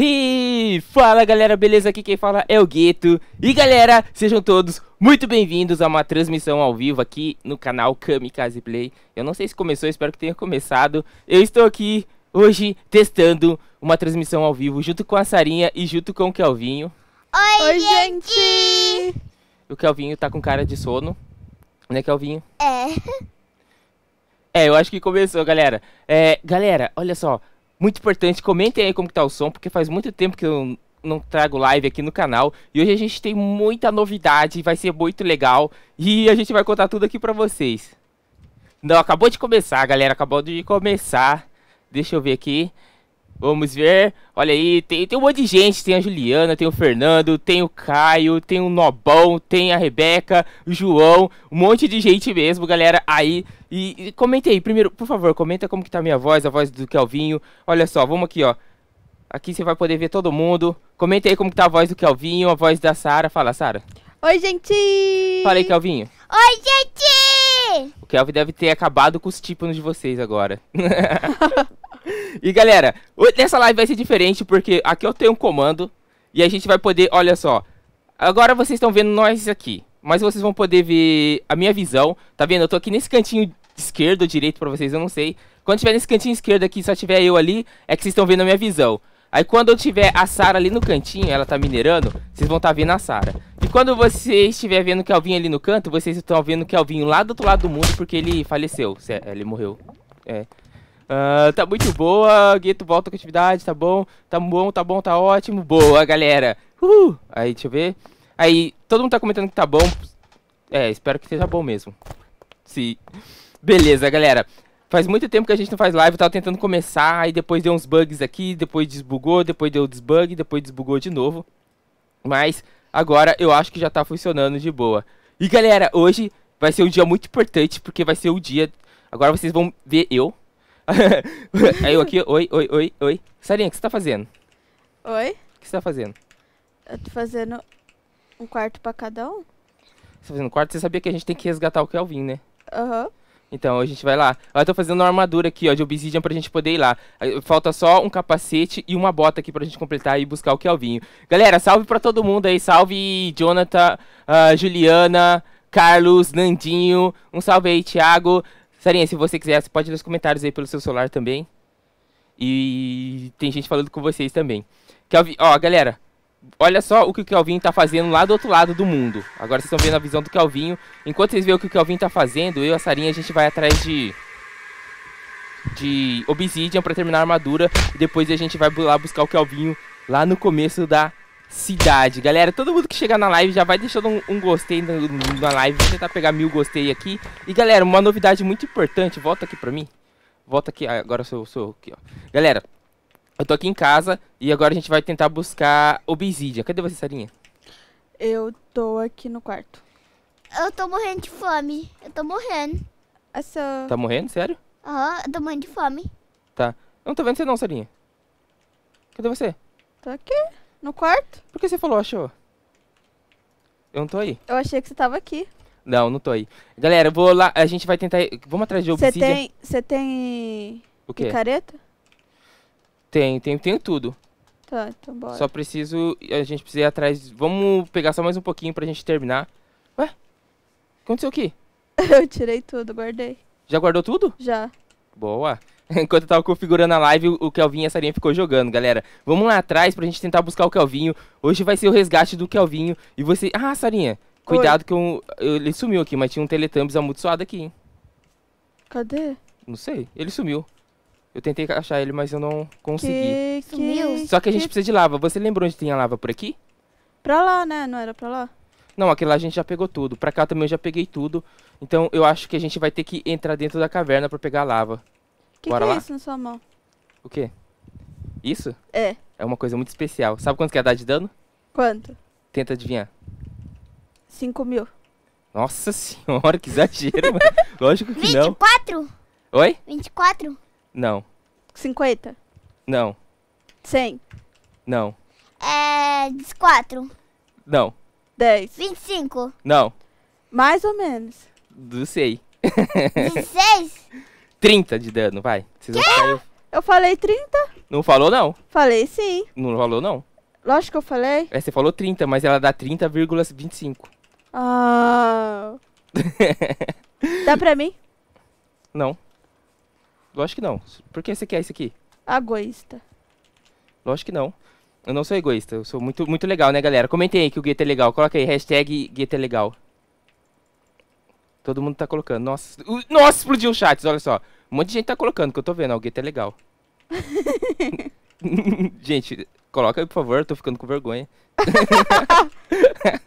E fala galera, beleza? Aqui quem fala é o Gueto. E galera, sejam todos muito bem-vindos a uma transmissão ao vivo aqui no canal Kamikaze Play. Eu não sei se começou, espero que tenha começado. Eu estou aqui hoje testando uma transmissão ao vivo junto com a Sarinha e junto com o Kelvinho. Oi, Oi gente! gente! O Kelvinho tá com cara de sono, né Kelvinho? É. É, eu acho que começou, galera. É, galera, olha só. Muito importante, comentem aí como que tá o som, porque faz muito tempo que eu não trago live aqui no canal. E hoje a gente tem muita novidade, vai ser muito legal. E a gente vai contar tudo aqui pra vocês. Não, acabou de começar, galera. Acabou de começar. Deixa eu ver aqui. Vamos ver. Olha aí, tem, tem um monte de gente. Tem a Juliana, tem o Fernando, tem o Caio, tem o Nobão, tem a Rebeca, o João. Um monte de gente mesmo, galera, aí. E, e comenta aí, primeiro, por favor, comenta como que tá a minha voz, a voz do Kelvinho. Olha só, vamos aqui, ó. Aqui você vai poder ver todo mundo. Comenta aí como que tá a voz do Kelvinho, a voz da Sara. Fala, Sara. Oi, gente! aí, Kelvinho. Oi, gente! O Kelvin deve ter acabado com os típanos de vocês agora. e galera, nessa live vai ser diferente porque aqui eu tenho um comando e a gente vai poder, olha só. Agora vocês estão vendo nós aqui, mas vocês vão poder ver a minha visão. Tá vendo? Eu tô aqui nesse cantinho esquerdo ou direito para vocês, eu não sei. Quando tiver nesse cantinho esquerdo aqui, só tiver eu ali, é que vocês estão vendo a minha visão. Aí quando eu tiver a Sara ali no cantinho, ela tá minerando, vocês vão estar tá vendo a Sara. E quando vocês estiver vendo o Kelvinho ali no canto, vocês estão vendo o Kelvinho lá do outro lado do mundo, porque ele faleceu. É, ele morreu. É. Uh, tá muito boa, Gueto volta com atividade, tá bom, tá bom, tá bom, tá ótimo, boa, galera. Uhul. Aí, deixa eu ver. Aí, todo mundo tá comentando que tá bom. É, espero que seja bom mesmo. Sim. Beleza, galera. Faz muito tempo que a gente não faz live, eu tava tentando começar, aí depois deu uns bugs aqui, depois desbugou, depois deu desbug, depois desbugou de novo. Mas agora eu acho que já tá funcionando de boa. E galera, hoje vai ser um dia muito importante, porque vai ser o dia... Agora vocês vão ver eu. aí eu aqui, oi, oi, oi, oi. Sarinha, o que você tá fazendo? Oi? O que você tá fazendo? Eu tô fazendo um quarto pra cada um. Você tá fazendo um quarto? Você sabia que a gente tem que resgatar o Kelvin, né? Aham. Uhum. Então, a gente vai lá. Eu tô fazendo uma armadura aqui, ó, de obsidian pra gente poder ir lá. Falta só um capacete e uma bota aqui pra gente completar e buscar o Kelvinho. Galera, salve pra todo mundo aí. Salve Jonathan, uh, Juliana, Carlos, Nandinho. Um salve aí, Thiago. Sarinha, se você quiser, você pode ir nos comentários aí pelo seu celular também. E tem gente falando com vocês também. Kelvin, ó, galera, Olha só o que o Kelvinho está fazendo lá do outro lado do mundo. Agora vocês estão vendo a visão do Kelvinho. Enquanto vocês veem o que o Kelvinho está fazendo, eu e a Sarinha a gente vai atrás de de Obsidian para terminar a armadura. E depois a gente vai lá buscar o Kelvinho lá no começo da cidade. Galera, todo mundo que chegar na live já vai deixando um, um gostei na, na live. Vou tentar pegar mil gostei aqui. E galera, uma novidade muito importante. Volta aqui para mim. Volta aqui. Agora eu sou, sou aqui, ó. Galera, eu tô aqui em casa e agora a gente vai tentar buscar obsidian. Cadê você, Sarinha? Eu tô aqui no quarto. Eu tô morrendo de fome. Eu tô morrendo. Essa... Tá morrendo? Sério? Aham, uhum, eu tô morrendo de fome. Tá. Eu não tô vendo você não, Sarinha. Cadê você? Tô aqui, no quarto. Por que você falou achou? Eu não tô aí. Eu achei que você tava aqui. Não, não tô aí. Galera, eu vou lá, a gente vai tentar... Vamos atrás de obsidian. Você tem... Você tem... O quê? Picareta? Tem, tem, tem tudo. Tá, então bora. Só preciso. A gente precisa ir atrás. Vamos pegar só mais um pouquinho pra gente terminar. Ué? aconteceu O que eu tirei tudo, guardei. Já guardou tudo? Já. Boa. Enquanto eu tava configurando a live, o Kelvin e a Sarinha ficou jogando, galera. Vamos lá atrás pra gente tentar buscar o Kelvinho. Hoje vai ser o resgate do Kelvinho. E você. Ah, Sarinha, cuidado Oi. que eu, eu, ele sumiu aqui, mas tinha um Teletubbies amaldiçoado aqui, hein? Cadê? Não sei, ele sumiu. Eu tentei achar ele, mas eu não consegui. Que, que, Só que a gente que... precisa de lava. Você lembrou onde tinha lava por aqui? Pra lá, né? Não era pra lá? Não, aquele lá a gente já pegou tudo. Pra cá também eu já peguei tudo. Então eu acho que a gente vai ter que entrar dentro da caverna pra pegar a lava. Que Bora que é lá? é isso na sua mão? O quê? Isso? É. É uma coisa muito especial. Sabe quanto que é dar de dano? Quanto? Tenta adivinhar. 5 mil. Nossa senhora, que exagero, Lógico que 24? não. 24? Oi? 24? Não. 50? Não. 100? Não. É. 4? Não. 10? 25? Não. Mais ou menos. Não sei. 16? 30 de dano, vai. Vocês vão cair. Eu falei 30? Não falou, não. Falei sim. Não falou, não. Lógico que eu falei. É, você falou 30, mas ela dá 30,25. Ah. dá pra mim? Não. Lógico que não. Por que você quer isso aqui? Egoísta. Lógico que não. Eu não sou egoísta, eu sou muito, muito legal, né, galera? Comentem aí que o gueto é legal. Coloca aí, hashtag gueto é legal. Todo mundo tá colocando. Nossa, uh, nossa explodiu o chat, olha só. Um monte de gente tá colocando, que eu tô vendo. o gueto é legal. gente, coloca aí, por favor. Eu tô ficando com vergonha.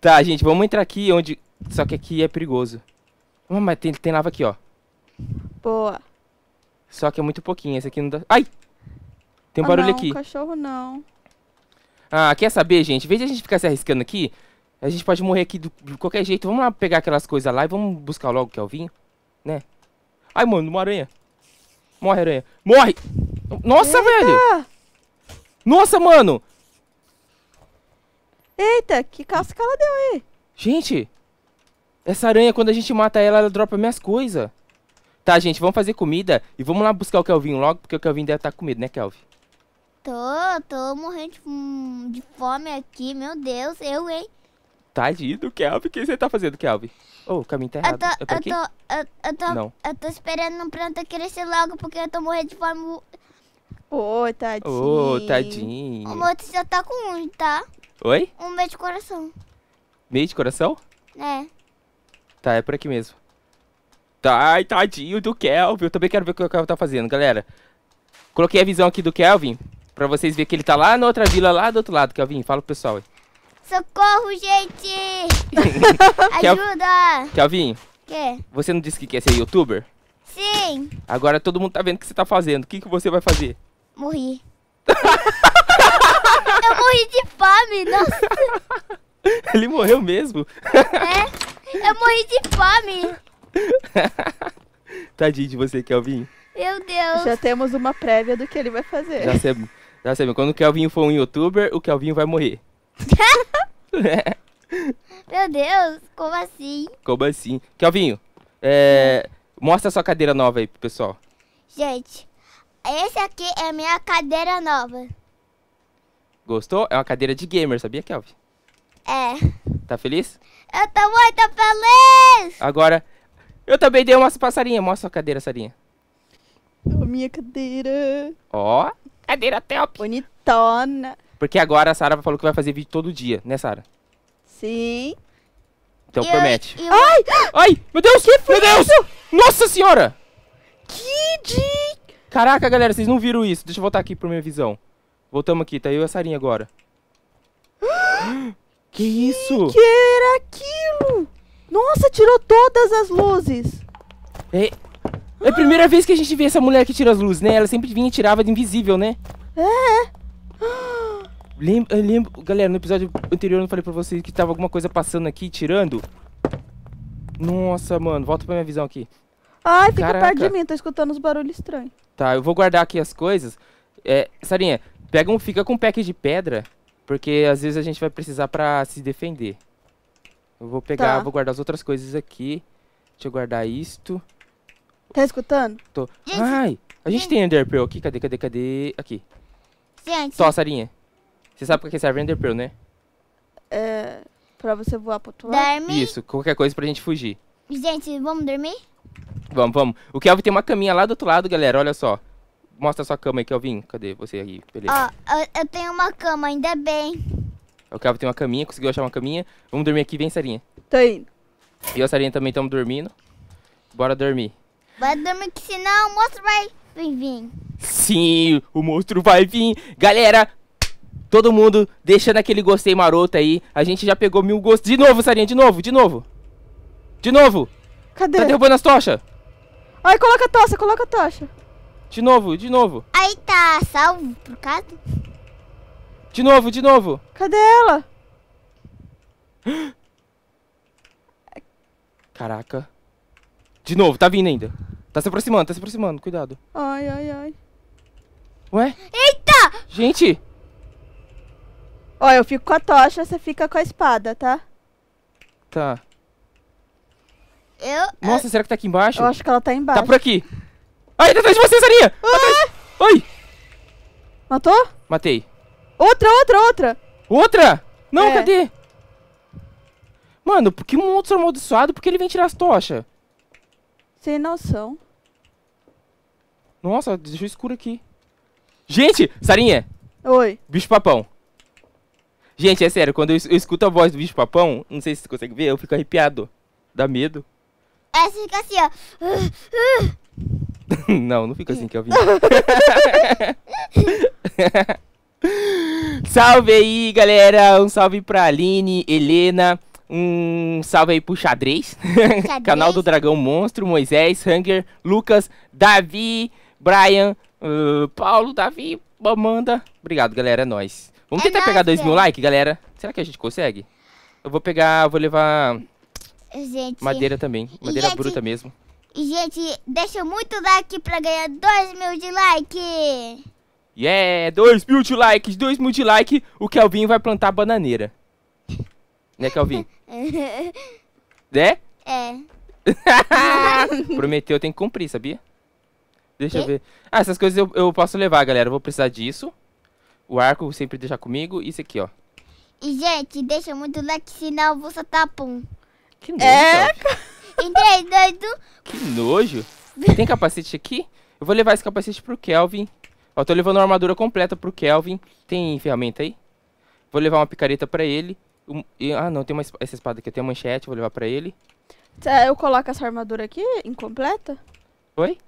tá, gente, vamos entrar aqui onde... Só que aqui é perigoso. Oh, mas tem, tem lava aqui, ó. Boa. Só que é muito pouquinho. Esse aqui não dá... Ai! Tem um ah, barulho não, aqui. cachorro não. Ah, quer saber, gente? Veja a gente ficar se arriscando aqui, a gente pode morrer aqui de qualquer jeito. Vamos lá pegar aquelas coisas lá e vamos buscar logo que é o vinho. Né? Ai, mano, uma aranha. Morre, aranha. Morre! Nossa, Eita! velho! Nossa, mano! Eita, que casca ela deu aí? Gente, essa aranha, quando a gente mata ela, ela dropa minhas coisas. Tá, gente, vamos fazer comida e vamos lá buscar o Kelvin logo, porque o Kelvin deve estar tá com medo, né, Kelvin? Tô, tô morrendo de, de fome aqui, meu Deus, eu, hein? Tadinho, Kelvin, o que você tá fazendo, Kelvin? Ô, oh, o caminho tá errado. Eu tô, eu tô, eu tô, eu, eu tô, Não. eu tô esperando um planta crescer logo, porque eu tô morrendo de fome. Ô, oh, tadinho. Ô, oh, tadinho. O moto já tá com um, tá? Oi? Um meio de coração. Meio de coração? É. Tá, é por aqui mesmo. Tá, ai, tadinho do Kelvin. Eu também quero ver o que o Kelvin tá fazendo, galera. Coloquei a visão aqui do Kelvin. Pra vocês verem que ele tá lá na outra vila, lá do outro lado. Kelvin, fala pro pessoal aí. Socorro, gente! Ajuda! Kelvin, quê? você não disse que quer ser youtuber? Sim! Agora todo mundo tá vendo o que você tá fazendo. O que, que você vai fazer? Morri. eu morri de fome, nossa! Ele morreu mesmo? É? Eu morri de fome! Tadinho de você, Kelvin. Meu Deus. Já temos uma prévia do que ele vai fazer. Já sabemos. Já sabemos. Quando o Kelvin for um youtuber, o Kelvin vai morrer. Meu Deus, como assim? Como assim? Kelvinho, é, mostra a sua cadeira nova aí pro pessoal. Gente, esse aqui é a minha cadeira nova. Gostou? É uma cadeira de gamer, sabia, Kelvin? É. Tá feliz? Eu tô muito feliz! Agora, eu também dei uma pra Sarinha. Mostra a cadeira, Sarinha. a minha cadeira. Ó, cadeira top. Bonitona. Porque agora a Sara falou que vai fazer vídeo todo dia, né, Sara? Sim. Então promete. Eu... Ai! Ai! Meu Deus! Que meu Deus! Isso? Nossa senhora! Que de... Caraca, galera, vocês não viram isso. Deixa eu voltar aqui pra minha visão. Voltamos aqui, tá eu e a Sarinha agora. que, que isso? Que era aquilo? Nossa, tirou todas as luzes. É, é a primeira vez que a gente vê essa mulher que tira as luzes, né? Ela sempre vinha e tirava de invisível, né? É. eu lembro, galera, no episódio anterior eu falei pra vocês que tava alguma coisa passando aqui, tirando. Nossa, mano, volta pra minha visão aqui. Ai, fica Caraca. perto de mim, tô escutando os barulhos estranhos. Tá, eu vou guardar aqui as coisas. É, Sarinha, pega um, fica com um pack de pedra, porque às vezes a gente vai precisar pra se defender. Eu vou pegar, Tá. vou guardar as outras coisas aqui. Deixa eu guardar isto. Tá escutando? Tô... Gente. Ai, a gente tem Enderpearl aqui. Cadê, cadê, cadê? Aqui. Gente, Só, Sarinha. Você sabe pra que serve Enderpearl, né? É. Pra você voar pro outro lado? dorme. Isso, qualquer coisa pra gente fugir. Gente, vamos dormir? Vamos, vamos. O Kelvin tem uma caminha lá do outro lado, galera. Olha só. Mostra a sua cama aí, Kelvin. Cadê você aí? Beleza. Ó, eu, eu tenho uma cama, ainda bem. O Cabo tem uma caminha, conseguiu achar uma caminha. Vamos dormir aqui, vem, Sarinha. Tô indo. e a Sarinha também estamos dormindo. Bora dormir. Bora dormir, que senão o monstro vai vir. Sim, o monstro vai vir. Galera, todo mundo deixando aquele gostei maroto aí. A gente já pegou mil gostos. De novo, Sarinha, de novo, de novo. De novo. Cadê? Tá derrubando as tochas. Ai, coloca a tocha, coloca a tocha. De novo, de novo. Aí tá salvo, por causa? De novo, de novo. Cadê ela? Caraca. De novo, tá vindo ainda. Tá se aproximando, tá se aproximando, cuidado. Ai, ai, ai. Ué? Eita! Gente! Ó, eu fico com a tocha, você fica com a espada, tá? Tá. Eu... Nossa, será que tá aqui embaixo? Eu acho que ela tá embaixo. Tá por aqui. Ai, tá atrás de você, Sarinha! Ah! Atrás... Oi! Matou? Matei. Outra, outra, outra! Outra? Não, é. cadê? Mano, por que um monstro amaldiçoado? Por que ele vem tirar as tochas? Sem noção. Nossa, deixou escuro aqui. Gente, Sarinha! Oi. Bicho papão. Gente, é sério, quando eu, eu escuto a voz do bicho papão, não sei se você consegue ver, eu fico arrepiado. Dá medo. É, você fica assim, ó. não, não fica assim que eu vi. salve aí, galera. Um salve pra Aline, Helena. Um salve aí pro xadrez. xadrez. Canal do Dragão Monstro, Moisés, Hunger, Lucas, Davi, Brian, uh, Paulo, Davi, Amanda. Obrigado, galera. É nóis. Vamos é tentar nóis, pegar 2 mil likes, galera. Será que a gente consegue? Eu vou pegar, vou levar gente, madeira também. Madeira gente, bruta mesmo. Gente, deixa muito like pra ganhar 2 mil de like. Yeah, é, é, é, dois mil de likes, dois mil de likes, o Kelvin vai plantar bananeira. Né, Kelvin? né? É. Prometeu, tem que cumprir, sabia? Deixa que? eu ver. Ah, essas coisas eu, eu posso levar, galera. vou precisar disso. O arco sempre deixar comigo. Isso aqui, ó. E, gente, deixa muito like, senão eu vou soltar tá pum. Que nojo. É? em 3, 2, 1. Que nojo. Tem capacete aqui? Eu vou levar esse capacete pro Kelvin. Ó, tô levando uma armadura completa pro Kelvin. Tem ferramenta aí? Vou levar uma picareta pra ele. Um, e, ah, não, tem uma, essa espada aqui. Tem uma manchete, vou levar pra ele. Eu coloco essa armadura aqui, incompleta? Oi?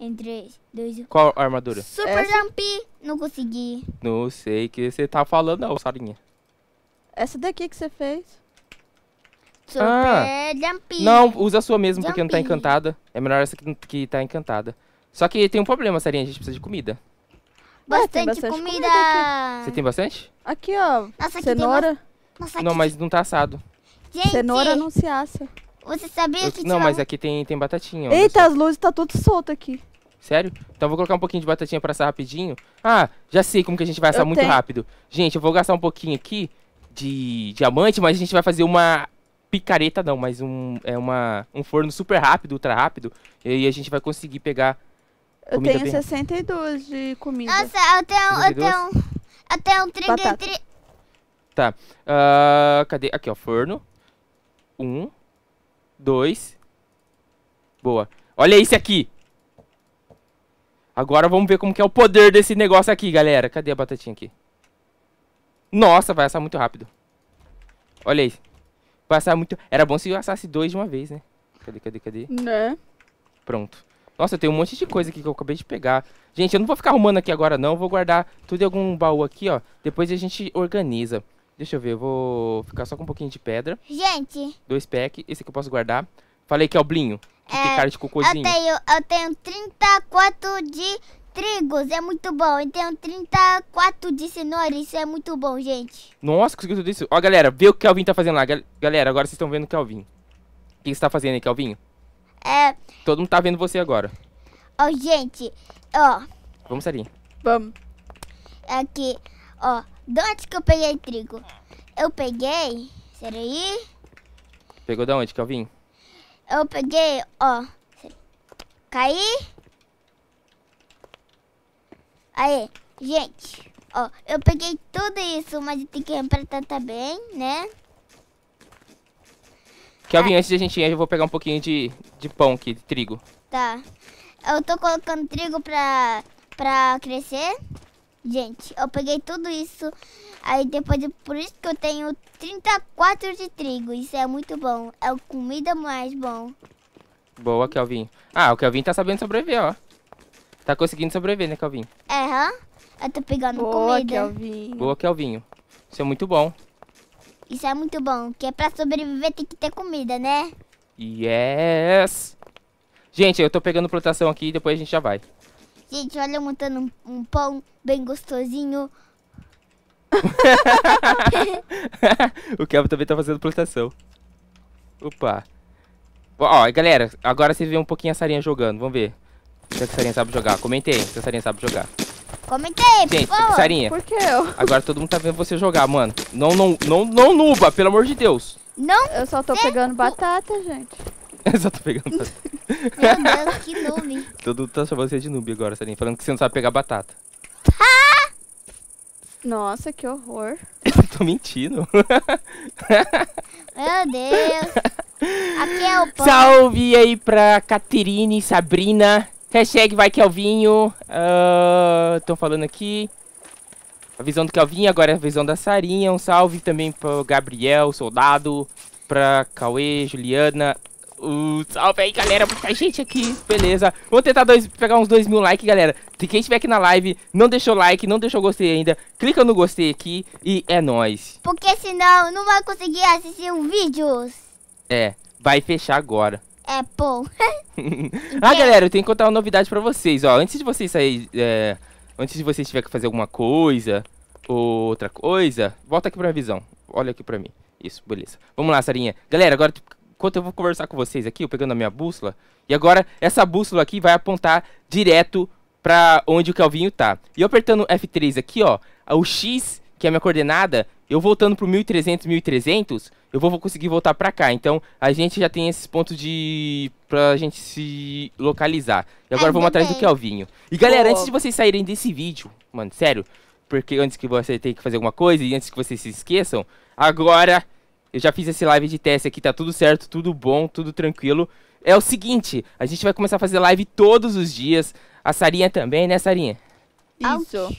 Em 3, 2, 1. Qual armadura? Super essa? Jump! Não consegui. Não sei o que você tá falando, não, Sarinha. Essa daqui que você fez. Super ah, Jump! Não, usa a sua mesmo, porque não tá encantada. É melhor essa que, que tá encantada. Só que tem um problema, Sarinha, a gente precisa de comida. Bastante, bastante comida. comida Você tem bastante? Aqui, ó. Nossa, cenoura. Uma... Nossa, não, mas não tá assado. Gente, cenoura não se assa. Você sabia que Não, mas aqui tem, tem batatinha. Eita, as luzes tá tudo solto aqui. Sério? Então vou colocar um pouquinho de batatinha pra assar rapidinho. Ah, já sei como que a gente vai assar eu muito tenho. rápido. Gente, eu vou gastar um pouquinho aqui de diamante, mas a gente vai fazer uma picareta não, mas um, é uma, um forno super rápido, ultra rápido. E a gente vai conseguir pegar eu tenho bem... 62 de comida. Nossa, eu tenho. 62? Eu tenho. Eu tenho 33. Tá. Uh, cadê? Aqui, ó. Forno. Um. Dois. Boa. Olha esse aqui. Agora vamos ver como que é o poder desse negócio aqui, galera. Cadê a batatinha aqui? Nossa, vai assar muito rápido. Olha isso. Vai assar muito... Era bom se eu assasse dois de uma vez, né? Cadê, cadê, cadê? Né? Pronto. Nossa, tem um monte de coisa aqui que eu acabei de pegar. Gente, eu não vou ficar arrumando aqui agora, não. Eu vou guardar tudo em algum baú aqui, ó. Depois a gente organiza. Deixa eu ver, eu vou ficar só com um pouquinho de pedra. Gente. Dois packs. Esse aqui eu posso guardar. Falei que é o blinho, que é, tem cara de cocôzinho. Eu tenho, eu tenho 34 de trigos, é muito bom. E tenho 34 de cenoura, isso é muito bom, gente. Nossa, conseguiu tudo isso. Ó, galera, vê o que o Kelvin tá fazendo lá. Galera, agora vocês estão vendo o Kelvin. O que você tá fazendo aí, Kelvin? É. Todo mundo tá vendo você agora. Ó, oh, gente, ó. Oh. Vamos, Sarinha. Vamos. Aqui, ó. De onde que eu peguei trigo? Eu peguei. Será aí? Pegou de onde, Calvin? Eu peguei, ó. Caí. Aí, gente. Ó, eu peguei tudo isso, mas tem que representar também, né? Kelvin, antes de a gente ir, eu vou pegar um pouquinho de, de pão aqui, de trigo. Tá. Eu tô colocando trigo pra, pra crescer. Gente, eu peguei tudo isso. Aí depois, por isso que eu tenho 34 de trigo. Isso é muito bom. É a comida mais bom. Boa, Kelvin. Ah, o Kelvin tá sabendo sobreviver, ó. Tá conseguindo sobreviver, né, Kelvin? É, hã? Eu tô pegando Boa, comida. Kelvin. Boa, Kelvinho. Isso é muito bom. Isso é muito bom, porque é pra sobreviver tem que ter comida, né? Yes! Gente, eu tô pegando plantação aqui e depois a gente já vai. Gente, olha eu montando um, um pão bem gostosinho. o Kevin também tá fazendo plantação. Opa. Ó, galera, agora vocês vê um pouquinho a Sarinha jogando, vamos ver. Se a Sarinha sabe jogar, comentei se a Sarinha sabe jogar. Comenta aí, Gente, por Sarinha. Por que eu? Agora todo mundo tá vendo você jogar, mano. Não, não, não, não nuba, pelo amor de Deus. Não. Eu só tô pegando batata, gente. eu só tô pegando batata. Meu Deus, que noob. Todo mundo tá chamando você é de noob agora, Sarinha. Falando que você não sabe pegar batata. Tá? Nossa, que horror. eu tô mentindo. Meu Deus. Aqui é o pão. Salve aí pra Caterine, Sabrina. Hashtag vai Kelvinho. Estão uh, ah, falando aqui. A visão do Kelvinho, agora é a visão da Sarinha. Um salve também pro Gabriel, soldado. Pra Cauê, Juliana. Uh, salve aí, galera. Muita gente aqui. Beleza. Vamos tentar dois, pegar uns dois mil likes, galera. Se quem estiver aqui na live, não deixou like, não deixou gostei ainda, clica no gostei aqui e é nóis. Porque senão não vai conseguir assistir o vídeo. É, vai fechar agora. Apple. ah, galera, eu tenho que contar uma novidade pra vocês, ó. Antes de vocês sair, é, antes de vocês tiverem que fazer alguma coisa, ou outra coisa, volta aqui pra visão. Olha aqui pra mim. Isso, beleza. Vamos lá, Sarinha. Galera, agora enquanto eu vou conversar com vocês aqui, eu pegando a minha bússola, e agora essa bússola aqui vai apontar direto pra onde o Calvinho tá. E eu apertando F3 aqui, ó, o X, que é a minha coordenada, eu voltando pro 1300, 1300, eu vou conseguir voltar para cá. Então, a gente já tem esses pontos de pra gente se localizar. E agora Ai, vamos atrás bem. do Kelvinho. E galera, antes de vocês saírem desse vídeo, mano, sério, porque antes que você tenha que fazer alguma coisa e antes que vocês se esqueçam, agora eu já fiz esse live de teste aqui, tá tudo certo, tudo bom, tudo tranquilo. É o seguinte, a gente vai começar a fazer live todos os dias. A Sarinha também, né, Sarinha? Isso.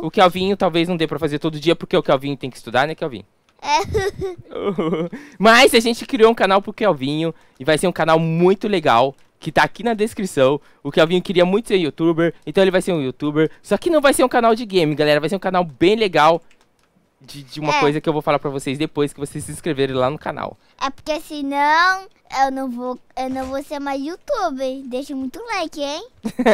O Kelvinho talvez não dê pra fazer todo dia, porque o Kelvinho tem que estudar, né, Kelvinho? Mas a gente criou um canal pro Kelvinho e vai ser um canal muito legal que tá aqui na descrição. O Kelvinho queria muito ser youtuber, então ele vai ser um youtuber. Só que não vai ser um canal de game, galera. Vai ser um canal bem legal de, de uma é. coisa que eu vou falar pra vocês depois que vocês se inscreverem lá no canal. É porque senão eu não vou, eu não vou ser mais youtuber. Deixa muito like, hein?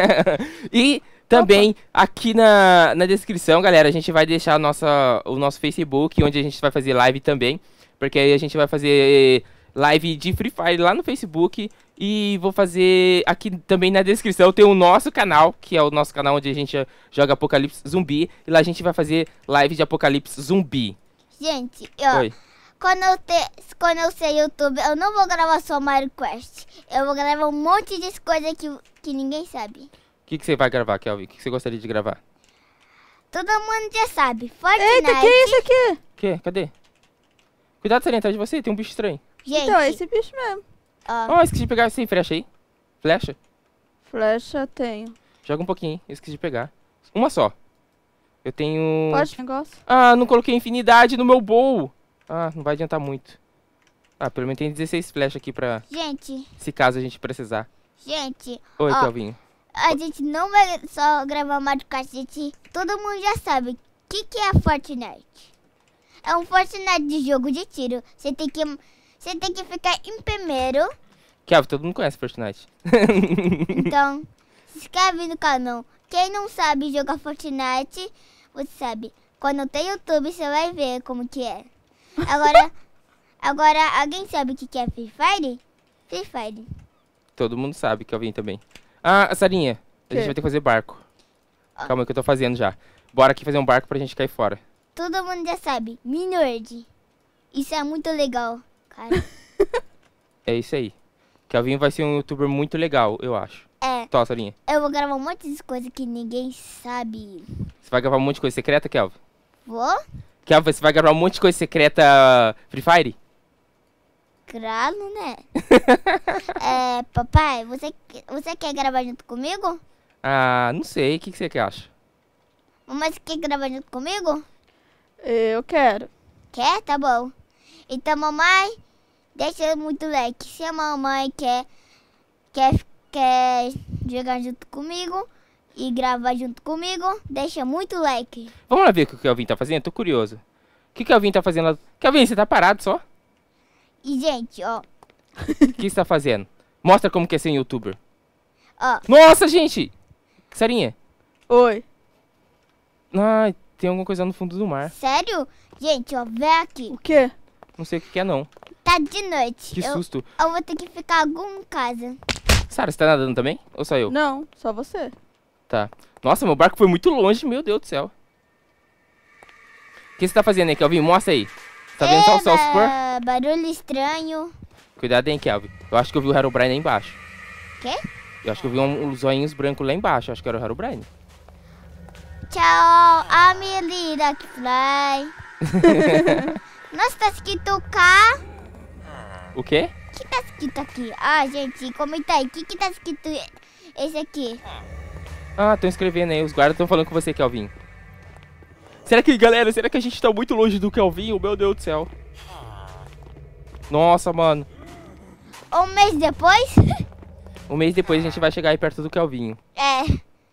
e também Opa. aqui na, na descrição, galera, a gente vai deixar nossa, o nosso Facebook, onde a gente vai fazer live também. Porque aí a gente vai fazer live de Free Fire lá no Facebook. E vou fazer aqui também na descrição tem o nosso canal, que é o nosso canal onde a gente joga Apocalipse Zumbi. E lá a gente vai fazer live de Apocalipse Zumbi. Gente, ó. Oi. Quando eu, te, quando eu ser YouTube, eu não vou gravar só Minecraft. Eu vou gravar um monte de coisa que, que ninguém sabe que, que você vai gravar, Kelvin? O que, que você gostaria de gravar? Todo mundo já sabe. Fortnite. Eita, que é isso aqui? Que? Cadê? Cuidado, Serena, atrás de você. Tem um bicho estranho. Gente. Então, é esse bicho mesmo. Ó, oh. oh, esqueci de pegar esse flecha aí. Flecha? Flecha tenho. Joga um pouquinho, hein? Esqueci de pegar. Uma só. Eu tenho... Pode negócio? Ah, não coloquei infinidade no meu bowl. Ah, não vai adiantar muito. Ah, pelo menos tem 16 flechas aqui pra... Gente. Se caso a gente precisar. Gente. Oi, ó, Kelvinho a gente não vai só gravar uma podcast, gente, todo mundo já sabe. O que, que é Fortnite? É um Fortnite de jogo de tiro. Você tem que, você tem que ficar em primeiro. Kelvin, todo mundo conhece Fortnite. então, se inscreve no canal. Quem não sabe jogar Fortnite, você sabe. Quando tem YouTube, você vai ver como que é. Agora, agora alguém sabe o que, que é Free Fire? Free Fire. Todo mundo sabe, é vim também. Ah, Sarinha, a gente vai ter que fazer barco. Ah. Calma que eu tô fazendo já. Bora aqui fazer um barco pra gente cair fora. Todo mundo já sabe, Minord. Isso é muito legal, cara. é isso aí. Kelvin vai ser um youtuber muito legal, eu acho. É. Tô, Sarinha. Eu vou gravar um monte de coisa que ninguém sabe. Você vai gravar um monte de coisa secreta, Kelvin? Vou. Kelvin, você vai gravar um monte de coisa secreta Free Fire? lacrado, né? é, papai, você, você quer gravar junto comigo? Ah, não sei. O que, que você que acha? Mamãe, você quer gravar junto comigo? Eu quero. Quer? Tá bom. Então, mamãe, deixa muito like. Se a mamãe quer, quer, quer jogar junto comigo e gravar junto comigo, deixa muito like. Vamos lá ver o que o Kelvin tá fazendo? Tô curioso. O que o Kelvin tá fazendo Kelvin, você tá parado só? E, gente, ó. O que está fazendo? Mostra como que é ser youtuber. Ó. Nossa, gente! Sarinha. Oi. Ai, tem alguma coisa no fundo do mar. Sério? Gente, ó, vem aqui. O quê? Não sei o que é, não. Tá de noite. Que eu, susto. Eu vou ter que ficar algum em casa. Sara, você tá nadando também? Ou só eu? Não, só você. Tá. Nossa, meu barco foi muito longe, meu Deus do céu. O que você tá fazendo aí, Kelvin? Mostra aí. Tá vendo só o é, sol se Barulho estranho. Cuidado, hein, Kelvin. Eu acho que eu vi o Herobrine lá embaixo. Quê? Eu acho que eu vi uns um, um zoinhos brancos lá embaixo. Eu acho que era o Herobrine. Tchau, I'm a fly. Nossa, tá escrito K. O quê? O que tá escrito aqui? Ah, gente, comenta aí. O que, que tá escrito esse aqui? Ah, tô escrevendo aí. Os guardas estão falando com você, Kelvin. Será que, galera, será que a gente tá muito longe do Kelvinho? Meu Deus do céu. Nossa, mano. Um mês depois? Um mês depois a gente vai chegar aí perto do Kelvinho. É. Deixa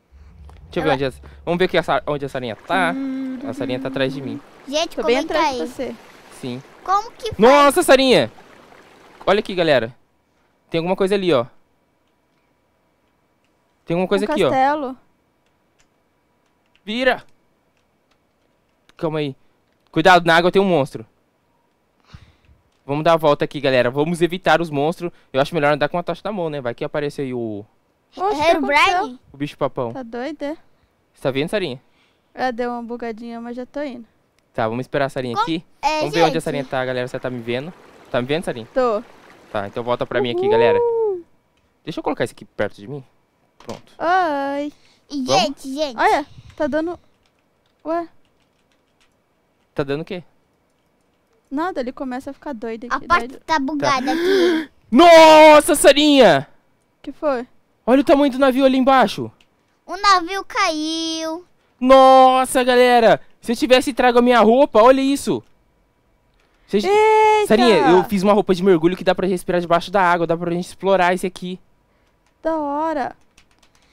eu ver Ela... onde é a... Vamos ver essa... onde a Sarinha tá. Hum. A Sarinha tá atrás de mim. Gente, Tô bem atrás aí. de você. Sim. Como que foi? Nossa, Sarinha! Olha aqui, galera. Tem alguma coisa ali, ó. Tem alguma coisa um aqui, castelo. ó. Vira! Calma aí. Cuidado, na água tem um monstro. Vamos dar a volta aqui, galera. Vamos evitar os monstros. Eu acho melhor andar com a tocha na mão, né? Vai que aparece aí o... Oxe, é, Brian. O bicho papão. Tá doida? É? Você tá vendo, Sarinha? Ah, deu uma bugadinha, mas já tô indo. Tá, vamos esperar a Sarinha Com... aqui. É, vamos ver onde a Sarinha tá, galera. Você tá me vendo? Tá me vendo, Sarinha? Tô. Tá, então volta pra Uhul. mim aqui, galera. Deixa eu colocar isso aqui perto de mim. Pronto. Oi. Gente, gente. Olha, tá dando... Ué, Tá dando o quê? Nada, ele começa a ficar doido aqui. A porta tá bugada tá. aqui. Nossa, Sarinha! que foi? Olha o tamanho do navio ali embaixo. O navio caiu. Nossa, galera! Se eu tivesse trago a minha roupa, olha isso. Você... Sarinha, eu fiz uma roupa de mergulho que dá pra respirar debaixo da água, dá pra gente explorar esse aqui. Da hora.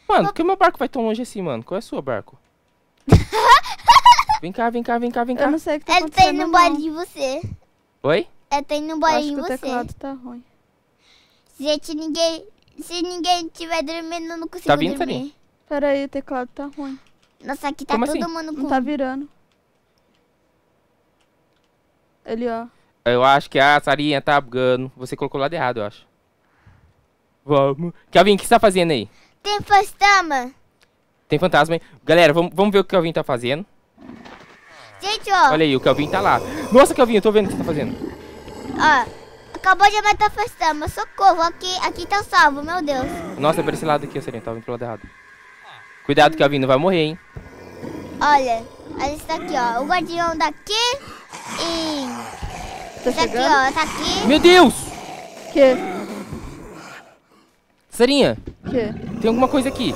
Mano, por que meu barco vai tão longe assim, mano? Qual é a sua, barco? Vem cá, vem cá, vem cá, vem cá. Eu não sei o que tá Ele é, tem no embora de você. Oi? Ele é, tem no embora de você. Acho que o teclado tá ruim. Gente, ninguém... Se ninguém tiver dormindo, eu não consigo tá vindo, dormir. Tá Pera aí, o teclado tá ruim. Nossa, aqui tá Como assim? todo assim? mundo com... Não tá virando. Ele, ó. Eu acho que a Sarinha tá bugando. Você colocou o lado errado, eu acho. Vamos. Kelvin, o que você tá fazendo aí? Tem fantasma. Tem fantasma, hein? Galera, vamos, vamos ver o que o Kelvin tá fazendo. Gente, ó. Olha aí, o Kelvin tá lá. Nossa, Kelvin, eu tô vendo o que você tá fazendo. Ó, acabou de matar a mas Socorro, aqui, aqui tá salvo, meu Deus. Nossa, é pra esse lado aqui, eu Tava indo pro lado errado. Cuidado, Kelvin, não vai morrer, hein. Olha, a gente tá aqui, ó. O guardião daqui e... Tá chegando? aqui, ó. Tá aqui. Meu Deus! Que? Sarinha. Que? Tem alguma coisa aqui.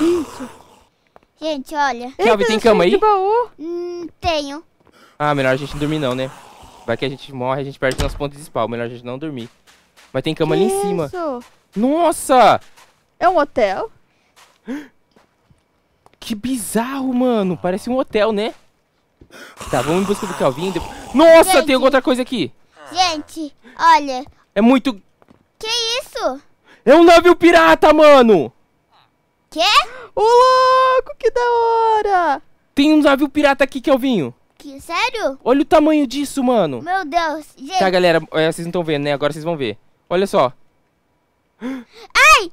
Isso. Gente, olha. Chave, tem cama aí? Baú. Hum, tenho. Ah, melhor a gente dormir não, né? Vai que a gente morre, a gente perde nosso pontos de spawn. Melhor a gente não dormir. Mas tem cama que ali em cima. Isso? Nossa! É um hotel? Que bizarro, mano. Parece um hotel, né? Tá, vamos em busca do Nossa, gente, tem outra coisa aqui. Gente, olha. É muito... Que isso? É um navio pirata, mano! quê? Ô, louco, que da hora! Tem um navio pirata aqui, Kelvinho. Que, sério? Olha o tamanho disso, mano. Meu Deus, gente. Tá, galera, é, vocês não estão vendo, né? Agora vocês vão ver. Olha só. Ai!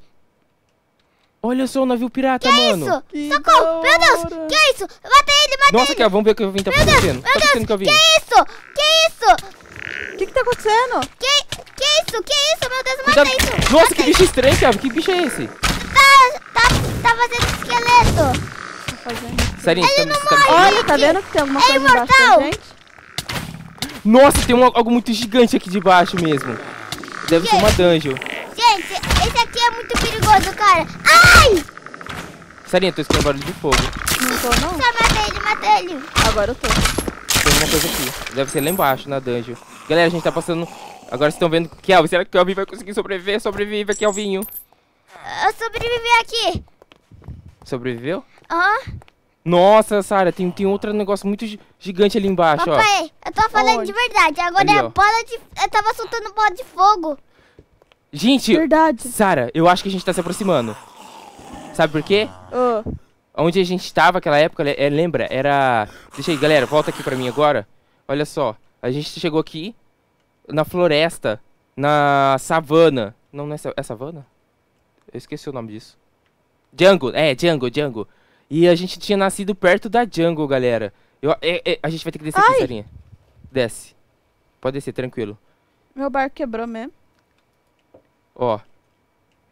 Olha só o navio pirata, que é mano. Isso? Que isso? Socorro! Meu Deus! Que é isso? Mata ele, mata Nossa, ele! Nossa, vamos ver o que o Kelvinho tá meu tá acontecendo. Deus, tá acontecendo, Que isso? Que isso? O que, que tá acontecendo? Que, que isso? Que isso? Meu Deus, mata Cuidado. isso! Nossa, mata que bicho estranho, cara. Que bicho é esse? Tá, tá tá fazendo esqueleto. Tá ele não morre. Olha, tá vendo que tem alguma é coisa imortal. embaixo da gente? Nossa, tem um, algo muito gigante aqui debaixo mesmo. Deve gente, ser uma dungeon. Gente, esse aqui é muito perigoso, cara. Ai! Sarinha, tô escutando barulho de fogo. Não tô, não. Só matei ele, matei ele. Agora eu tô. Tem alguma coisa aqui. Deve ser lá embaixo, na dungeon. Galera, a gente tá passando... Agora vocês estão vendo que Kelvin. Será que o Kelvin vai conseguir sobreviver? Sobrevive, Kelvinho. Eu sobrevivi aqui. Sobreviveu? Aham. Nossa, Sara, tem, tem outro negócio muito gigante ali embaixo, Papai, ó. eu tô falando de verdade. Agora ali, é a bola de... Eu tava soltando bola de fogo. Gente, verdade. Sara, eu acho que a gente tá se aproximando. Sabe por quê? Ah. Onde a gente tava aquela época, é, lembra? Era... Deixa aí, galera, volta aqui pra mim agora. Olha só, a gente chegou aqui na floresta, na savana. Não, não é, é savana? Eu esqueci o nome disso. Django, é, Django, Django. E a gente tinha nascido perto da Django, galera. Eu, é, é, a gente vai ter que descer Ai. aqui, Sarinha. Desce. Pode descer, tranquilo. Meu barco quebrou mesmo. Ó.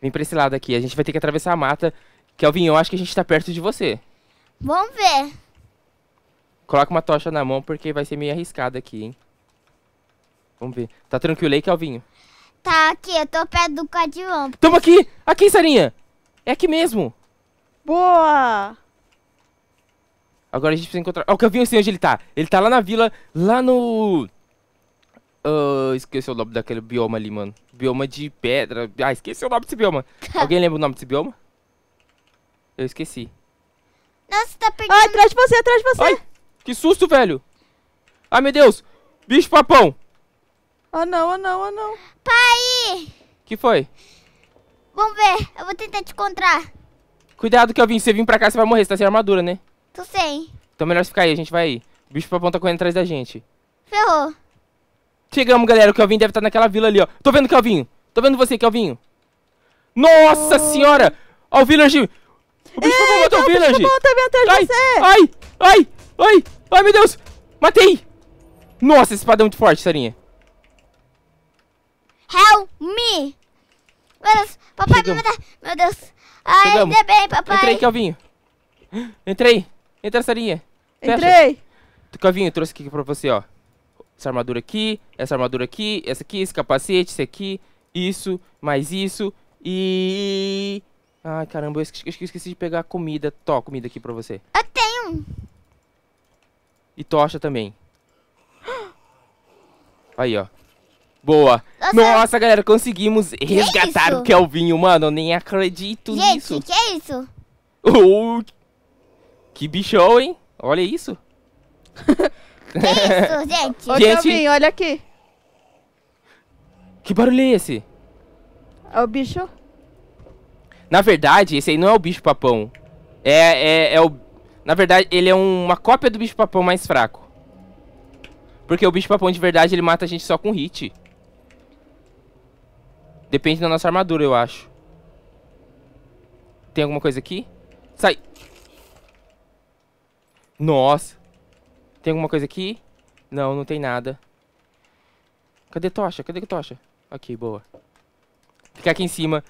Vem pra esse lado aqui. A gente vai ter que atravessar a mata. Kelvin, eu acho que a gente tá perto de você. Vamos ver. Coloca uma tocha na mão, porque vai ser meio arriscado aqui, hein. Vamos ver. Tá tranquilo aí, Kelvinho? Tá aqui, eu tô perto do cadeão. Tamo aqui! Aqui, Sarinha! É aqui mesmo. Boa! Agora a gente precisa encontrar... Ó, oh, que eu vi, eu sei onde ele tá. Ele tá lá na vila, lá no... Uh, esqueci o nome daquele bioma ali, mano. Bioma de pedra. Ah, esqueci o nome desse bioma. Alguém lembra o nome desse bioma? Eu esqueci. Nossa, tá perdendo... Ai, atrás de você, atrás de você! Ai, que susto, velho! Ai, meu Deus! Bicho papão! Oh, não, oh, não, oh, não! Pai! Que foi? Vamos ver, eu vou tentar te encontrar. Cuidado que você vir pra cá, você vai morrer, você tá sem armadura, né? Tô sem. Então melhor você ficar aí, a gente vai aí. O bicho pra ponta tá correndo atrás da gente. Ferrou. Chegamos, galera, o Kelvin deve estar tá naquela vila ali, ó. Tô vendo, Kelvinho. Tô vendo você, Kelvinho. Nossa oh. senhora! Ó o Village! O bicho papão matou o Village! O tá, tá atrás ai, de você! Ai, ai, ai, ai, meu Deus! Matei! Nossa, esse espada é muito forte, Sarinha. Help me! Meu Deus, papai Chegamos. me manda. Meu Deus. Ai, ah, ainda bem, papai. Entrei, Calvinho. Entrei. Entra, Sarinha. Entrei. Calvinho, eu trouxe aqui pra você, ó. Essa armadura aqui, essa armadura aqui, essa aqui, esse capacete, esse aqui, isso, mais isso e... Ai, caramba, eu esqueci, eu esqueci de pegar comida. Tó, comida aqui pra você. Eu tenho. E tocha também. Aí, ó. Boa. Nossa, tá Nossa, galera, conseguimos resgatar é o Kelvinho, mano. Eu Nem acredito Gente, nisso. Gente, que é isso? Oh, que bichão, hein? Olha isso. Que isso, gente? Ô, Kelvin, olha aqui. Que barulho é esse? É o bicho? Na verdade, esse aí não é o bicho papão. É, é, é o... Na verdade, ele é um, uma cópia do bicho papão mais fraco. Porque o bicho papão de verdade, ele mata a gente só com hit. Depende da nossa armadura, eu acho. Tem alguma coisa aqui? Sai! Nossa! Tem alguma coisa aqui? Não, não tem nada. Cadê tocha? Cadê tocha? Aqui, boa. Fica aqui em cima.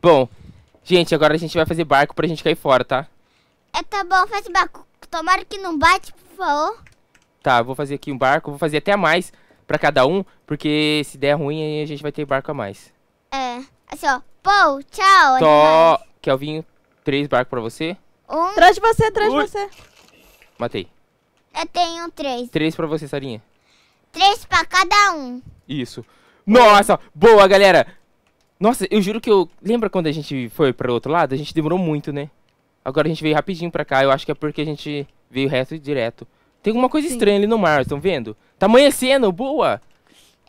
Bom, gente, agora a gente vai fazer barco pra gente cair fora, tá? É, tá bom, faz barco. Tomara que não bate, por favor. Tá, vou fazer aqui um barco. Vou fazer até mais pra cada um, porque se der ruim, aí a gente vai ter barco a mais. É. Assim, ó. Pou, tchau. É Tó. Kelvinho, três barcos pra você. Um. Traz de você, traz de você. Matei. Eu tenho três. Três pra você, Sarinha. Três pra cada um. Isso. Nossa, boa, galera. Nossa, eu juro que eu... Lembra quando a gente foi pro outro lado? A gente demorou muito, né? Agora a gente veio rapidinho pra cá. Eu acho que é porque a gente veio reto e direto. Tem alguma coisa Sim. estranha ali no mar, estão vendo? Tá amanhecendo, boa!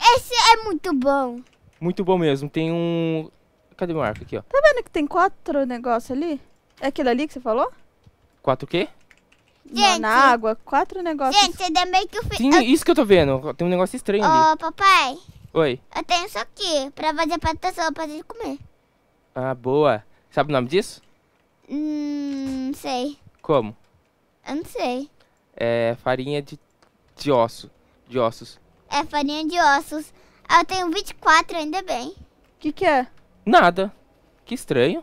Esse é muito bom. Muito bom mesmo. Tem um. Cadê o arco aqui, ó? Tá vendo que tem quatro negócios ali? É aquele ali que você falou? Quatro o quê? Gente, na água, quatro negócios. Gente, ainda bem que eu fiz. Sim, eu... isso que eu tô vendo. Tem um negócio estranho oh, ali. Ô, papai. Oi. Eu tenho isso aqui pra fazer plantação pra gente comer. Ah, boa. Sabe o nome disso? Hum, sei. Como? Eu não sei. É farinha de, de osso. De ossos. É farinha de ossos. Eu tenho 24, ainda bem. O que, que é? Nada. Que estranho.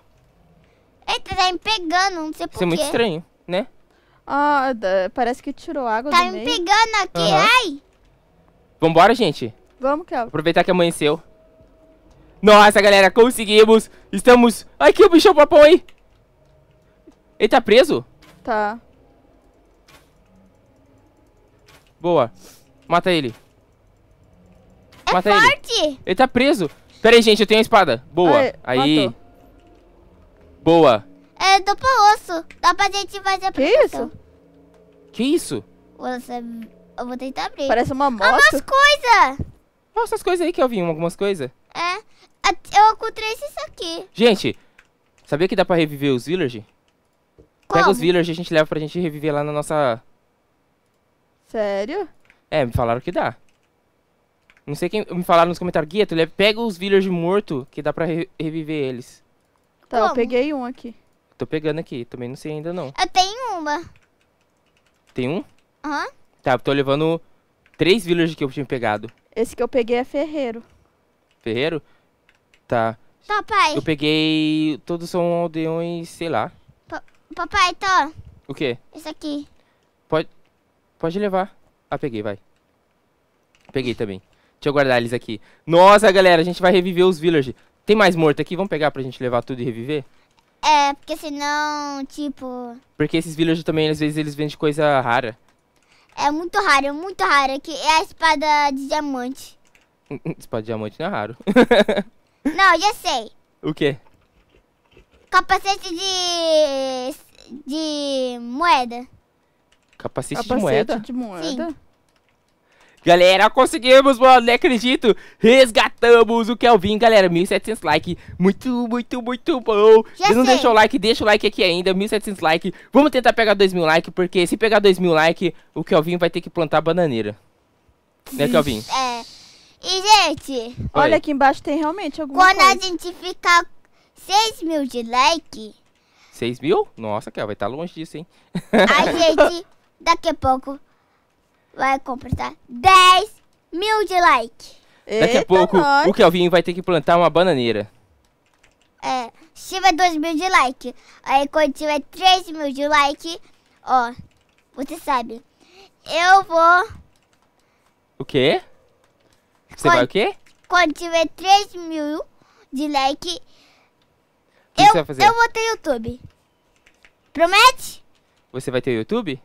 Ele tá me pegando, não sei porquê. Isso é muito estranho, né? Ah, parece que tirou água tá do Tá me pegando aqui, uhum. ai. Vambora, gente? Vamos, Kel. Aproveitar que amanheceu. Nossa, galera, conseguimos. Estamos... Aqui o bichão papão aí. Ele tá preso? Tá. Boa. Mata ele. É Mata forte. ele. Ele tá preso. Pera aí, gente, eu tenho a espada. Boa. aí. Boa. É do osso. Dá pra gente fazer a Que isso? Que isso? Você... Eu vou tentar abrir. Parece uma moto. Algumas coisas. Olha as coisas aí, que eu vi, Algumas coisas. É. Eu encontrei isso aqui. Gente, sabia que dá pra reviver os village? Como? Pega os village e a gente leva pra gente reviver lá na nossa... Sério? É, me falaram que dá. Não sei quem me falaram nos comentários. Guia, tu pega os village morto que dá pra re reviver eles. Tá, Como? eu peguei um aqui. Tô pegando aqui, também não sei ainda não. Eu tenho uma. Tem um? Aham. Uhum. Tá, eu tô levando três village que eu tinha pegado. Esse que eu peguei é ferreiro. Ferreiro? Tá. Tá, pai. Eu peguei... Todos são aldeões, sei lá. papai, tá. O quê? Esse aqui. Pode... Pode levar. Ah, peguei, vai. Peguei também. Deixa eu guardar eles aqui. Nossa, galera, a gente vai reviver os villagers. Tem mais morto aqui? Vamos pegar pra gente levar tudo e reviver? É, porque senão, tipo... Porque esses villagers também, às vezes, eles vendem coisa rara. É muito raro, é muito raro. Que é a espada de diamante. espada de diamante não é raro. não, já sei. O quê? Capacete de... de moeda. Capacete, Capacete de moeda? de moeda? Sim. Galera, conseguimos, mano, não acredito Resgatamos o Kelvin, galera 1700 like, muito, muito, muito bom Já Se não deixou o like, deixa o like aqui ainda 1700 like, vamos tentar pegar 2000 like Porque se pegar 2000 like, o Kelvin vai ter que plantar bananeira Né, Kelvin? É E, gente Olha aqui embaixo tem realmente alguma Quando coisa Quando a gente ficar 6 mil de like 6 mil? Nossa, Kelvin, vai estar tá longe disso, hein A gente, daqui a pouco vai completar 10 mil de like. Eita Daqui a pouco nossa. o Kelvin vai ter que plantar uma bananeira. É, se tiver 2 mil de like, aí quando tiver 3 mil de like, ó, você sabe, eu vou... O quê? Você quando, vai o quê? Quando tiver 3 mil de like, eu, eu vou ter YouTube. Promete? Você vai ter YouTube?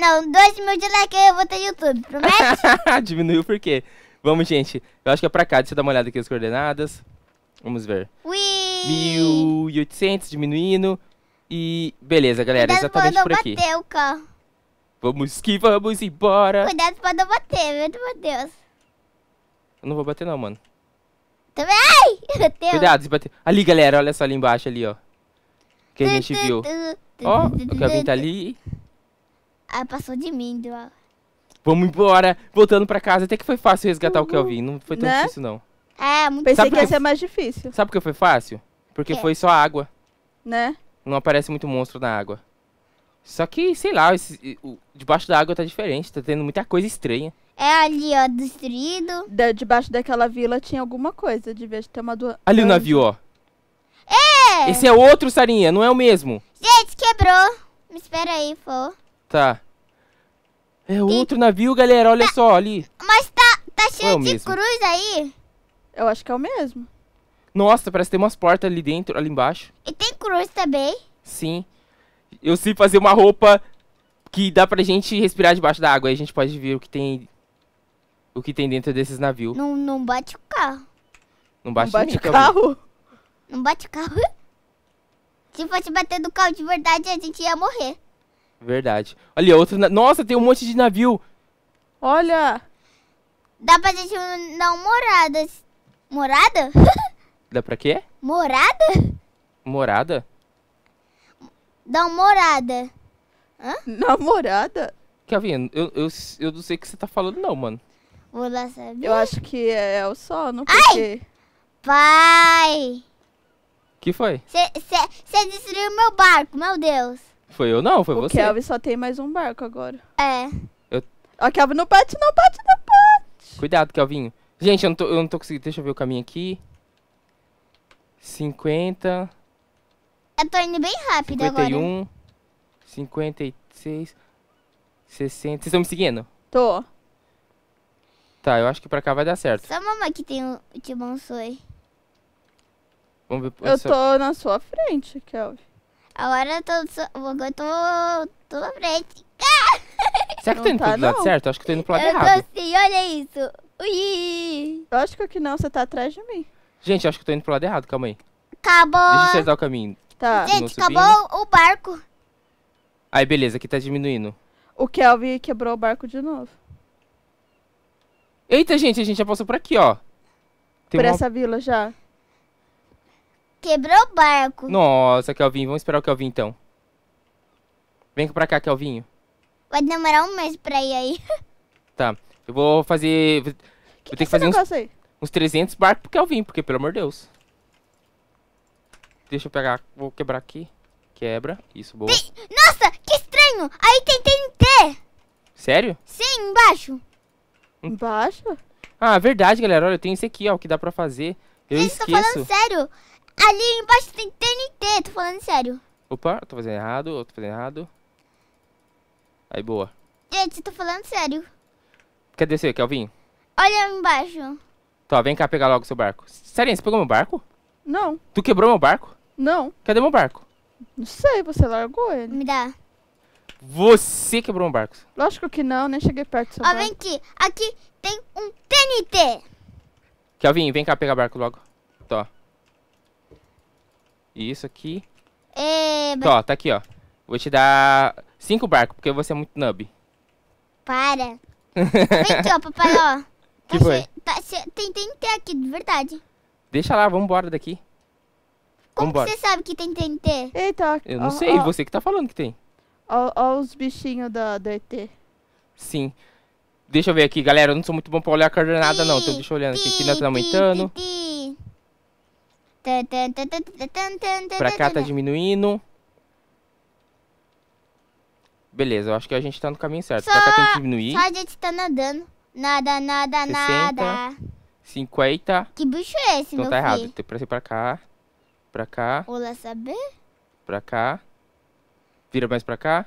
Não, 2 mil de like aí eu vou ter YouTube, promete? Diminuiu por quê? Vamos, gente. Eu acho que é pra cá. Deixa eu dar uma olhada aqui as coordenadas. Vamos ver. Ui! 1800 diminuindo. E beleza, galera. Cuidado exatamente por aqui. Vamos que vamos embora. Cuidado pra não bater, meu Deus. Eu não vou bater não, mano. Também. Ai, meu Cuidado, se bater. Ali, galera, olha só ali embaixo ali, ó. Que a gente viu. Ó, oh, o Kevin tá ali. Ah, passou de mim, deu Vamos embora, voltando pra casa. Até que foi fácil resgatar uhum. o Kelvin, não foi tão né? difícil, não. É, muito Pensei que ia ser mais difícil. Sabe por que foi fácil? Porque é. foi só água. Né? Não aparece muito monstro na água. Só que, sei lá, esse, o, debaixo da água tá diferente, tá tendo muita coisa estranha. É ali, ó, destruído. De debaixo daquela vila tinha alguma coisa, devia ter uma... Do... Ali o navio, ó. É! Esse é outro, Sarinha, não é o mesmo. Gente, quebrou. Me espera aí, pô. Tá. É outro navio, galera. Olha tá... só ali. Mas tá, tá é cheio é de mesmo? cruz aí? Eu acho que é o mesmo. Nossa, parece que tem umas portas ali dentro, ali embaixo. E tem cruz também? Sim. Eu sei fazer uma roupa que dá pra gente respirar debaixo da água. Aí a gente pode ver o que tem o que tem dentro desses navios. Não, não bate o carro. Não bate, não bate o carro? Não bate o carro? Se fosse bater no carro de verdade, a gente ia morrer. Verdade. Olha, outro. Na... Nossa, tem um monte de navio. Olha. Dá pra gente dar uma morada. Morada? Dá pra quê? Morada? Morada? Dá uma morada. Hã? Namorada? Kevin, eu, eu, eu não sei o que você tá falando, não, mano. Vou lá saber. Eu acho que é, é o sono, porque... Ai! Pai! Que foi? Você destruiu meu barco, meu Deus. Foi eu não, foi o você. O Kelvin só tem mais um barco agora. É. Eu... Ó, Kelvin, não bate, não bate, não bate. Cuidado, Kelvin. Gente, eu não, tô, eu não tô conseguindo. Deixa eu ver o caminho aqui. 50. Eu tô indo bem rápido 51, agora. 56, 60. Vocês estão me seguindo? Tô. Tá, eu acho que pra cá vai dar certo. Só a mamãe que tem o Tibonsoi. Vamos ver. Eu essa... tô na sua frente, Kelvin. Agora eu tô. Agora eu tô. tô na frente. Será que não tô indo tá, pro lado certo? certo? Acho que tô indo pro lado eu errado. Eu tô assim, olha isso. Ui! Lógico que não, você tá atrás de mim. Gente, acho que tô indo pro lado errado, calma aí. Acabou. Deixa eu acertar o caminho. Tá. Gente, acabou o barco. Aí, beleza, aqui tá diminuindo. O Kelvin quebrou o barco de novo. Eita, gente, a gente já passou por aqui, ó. Tem por uma... essa vila já. Quebrou o barco. Nossa, Kelvin, vamos esperar o Kelvin então. Vem pra cá, Kelvinho. Vai demorar um mês pra ir aí. Tá, eu vou fazer... Vou ter que, fazer uns, uns 300 barcos pro Kelvin, porque pelo amor de Deus. Deixa eu pegar, vou quebrar aqui. Quebra, isso, boa. Tem... Nossa, que estranho, aí tem TNT. Sério? Sim, embaixo. Hum. Embaixo? Ah, verdade, galera, olha, eu tenho isso aqui, ó, que dá pra fazer. Eu Gente, esqueço. falando sério. Ali embaixo tem TNT, tô falando sério. Opa, tô fazendo errado, tô fazendo errado. Aí, boa. Gente, tô falando sério. Quer descer, Kelvin? Olha embaixo. Tá, vem cá pegar logo seu barco. Sério, você pegou meu barco? Não. Tu quebrou meu barco? Não. Cadê meu barco? Não sei, você largou ele. Me dá. Você quebrou meu barco. Lógico que não, nem cheguei perto do seu Ó, barco. vem aqui. Aqui tem um TNT. Kelvin, vem cá pegar barco logo. Tá. E isso aqui. É, mas... Ó, tá aqui, ó. Vou te dar cinco barcos, porque você é muito nub Para. Vem aqui, ó, papai, ó. Que tá foi? Tá, tá Tem, tem TNT aqui, de verdade. Deixa lá, vambora daqui. Como vambora. você sabe que tem TNT? Eita, Eu não ó, sei, ó, você que tá falando que tem. Ó, ó os bichinhos da, da ET. Sim. Deixa eu ver aqui, galera. Eu não sou muito bom pra olhar a coordenada, não. Então deixa eu olhando aqui. Aqui nós estamos aumentando. Pra cá tá diminuindo. Beleza, eu acho que a gente tá no caminho certo. Só, pra cá tem que diminuir. Só a gente tá nadando. Nada, nada, 60, nada. 50. Que bicho é esse, então meu tá filho? errado. Tem pra ser pra cá. Pra cá. Olá, saber? Pra cá. Vira mais pra cá.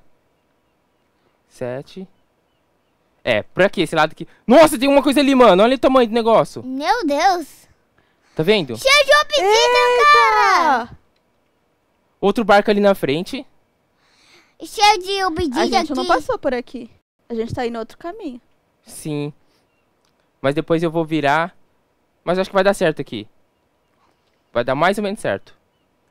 7. É, pra aqui, esse lado aqui. Nossa, tem uma coisa ali, mano. Olha o tamanho do negócio. Meu Deus. Tá vendo? Cheio de obsidian, cara! Outro barco ali na frente. Cheio de obsidian A gente aqui. não passou por aqui. A gente tá indo outro caminho. Sim. Mas depois eu vou virar. Mas acho que vai dar certo aqui. Vai dar mais ou menos certo.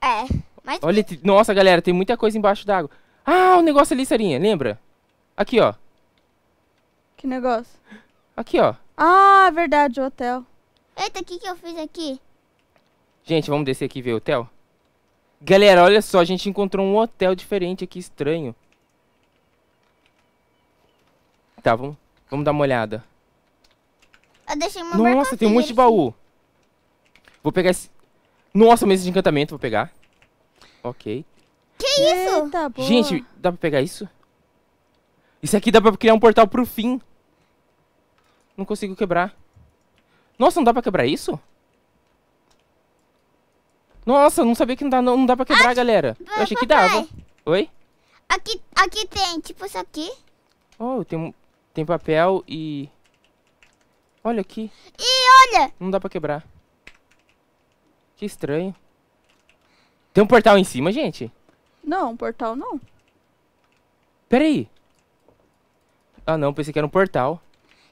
É. Mas... Olha, nossa, galera, tem muita coisa embaixo d'água. Ah, o um negócio ali, Sarinha, lembra? Aqui, ó. Que negócio? Aqui, ó. Ah, verdade, o hotel. Eita, o que, que eu fiz aqui? Gente, vamos descer aqui e ver o hotel? Galera, olha só, a gente encontrou um hotel diferente aqui, estranho. Tá, vamos, vamos dar uma olhada. Eu deixei uma Nossa, tem um monte de baú. Vou pegar esse... Nossa, mesa de encantamento, vou pegar. Ok. Que isso? boa. Gente, dá pra pegar isso? Isso aqui dá pra criar um portal pro fim. Não consigo quebrar. Nossa, não dá pra quebrar isso? Nossa, não sabia que não dá, não, dá pra quebrar, ah, galera. Eu achei que dava. Oi? Aqui, aqui tem, tipo isso aqui. Oh, tem, tem papel e... Olha aqui. E olha! Não dá pra quebrar. Que estranho. Tem um portal em cima, gente? Não, um portal não. Pera aí. Ah, não, pensei que era um portal.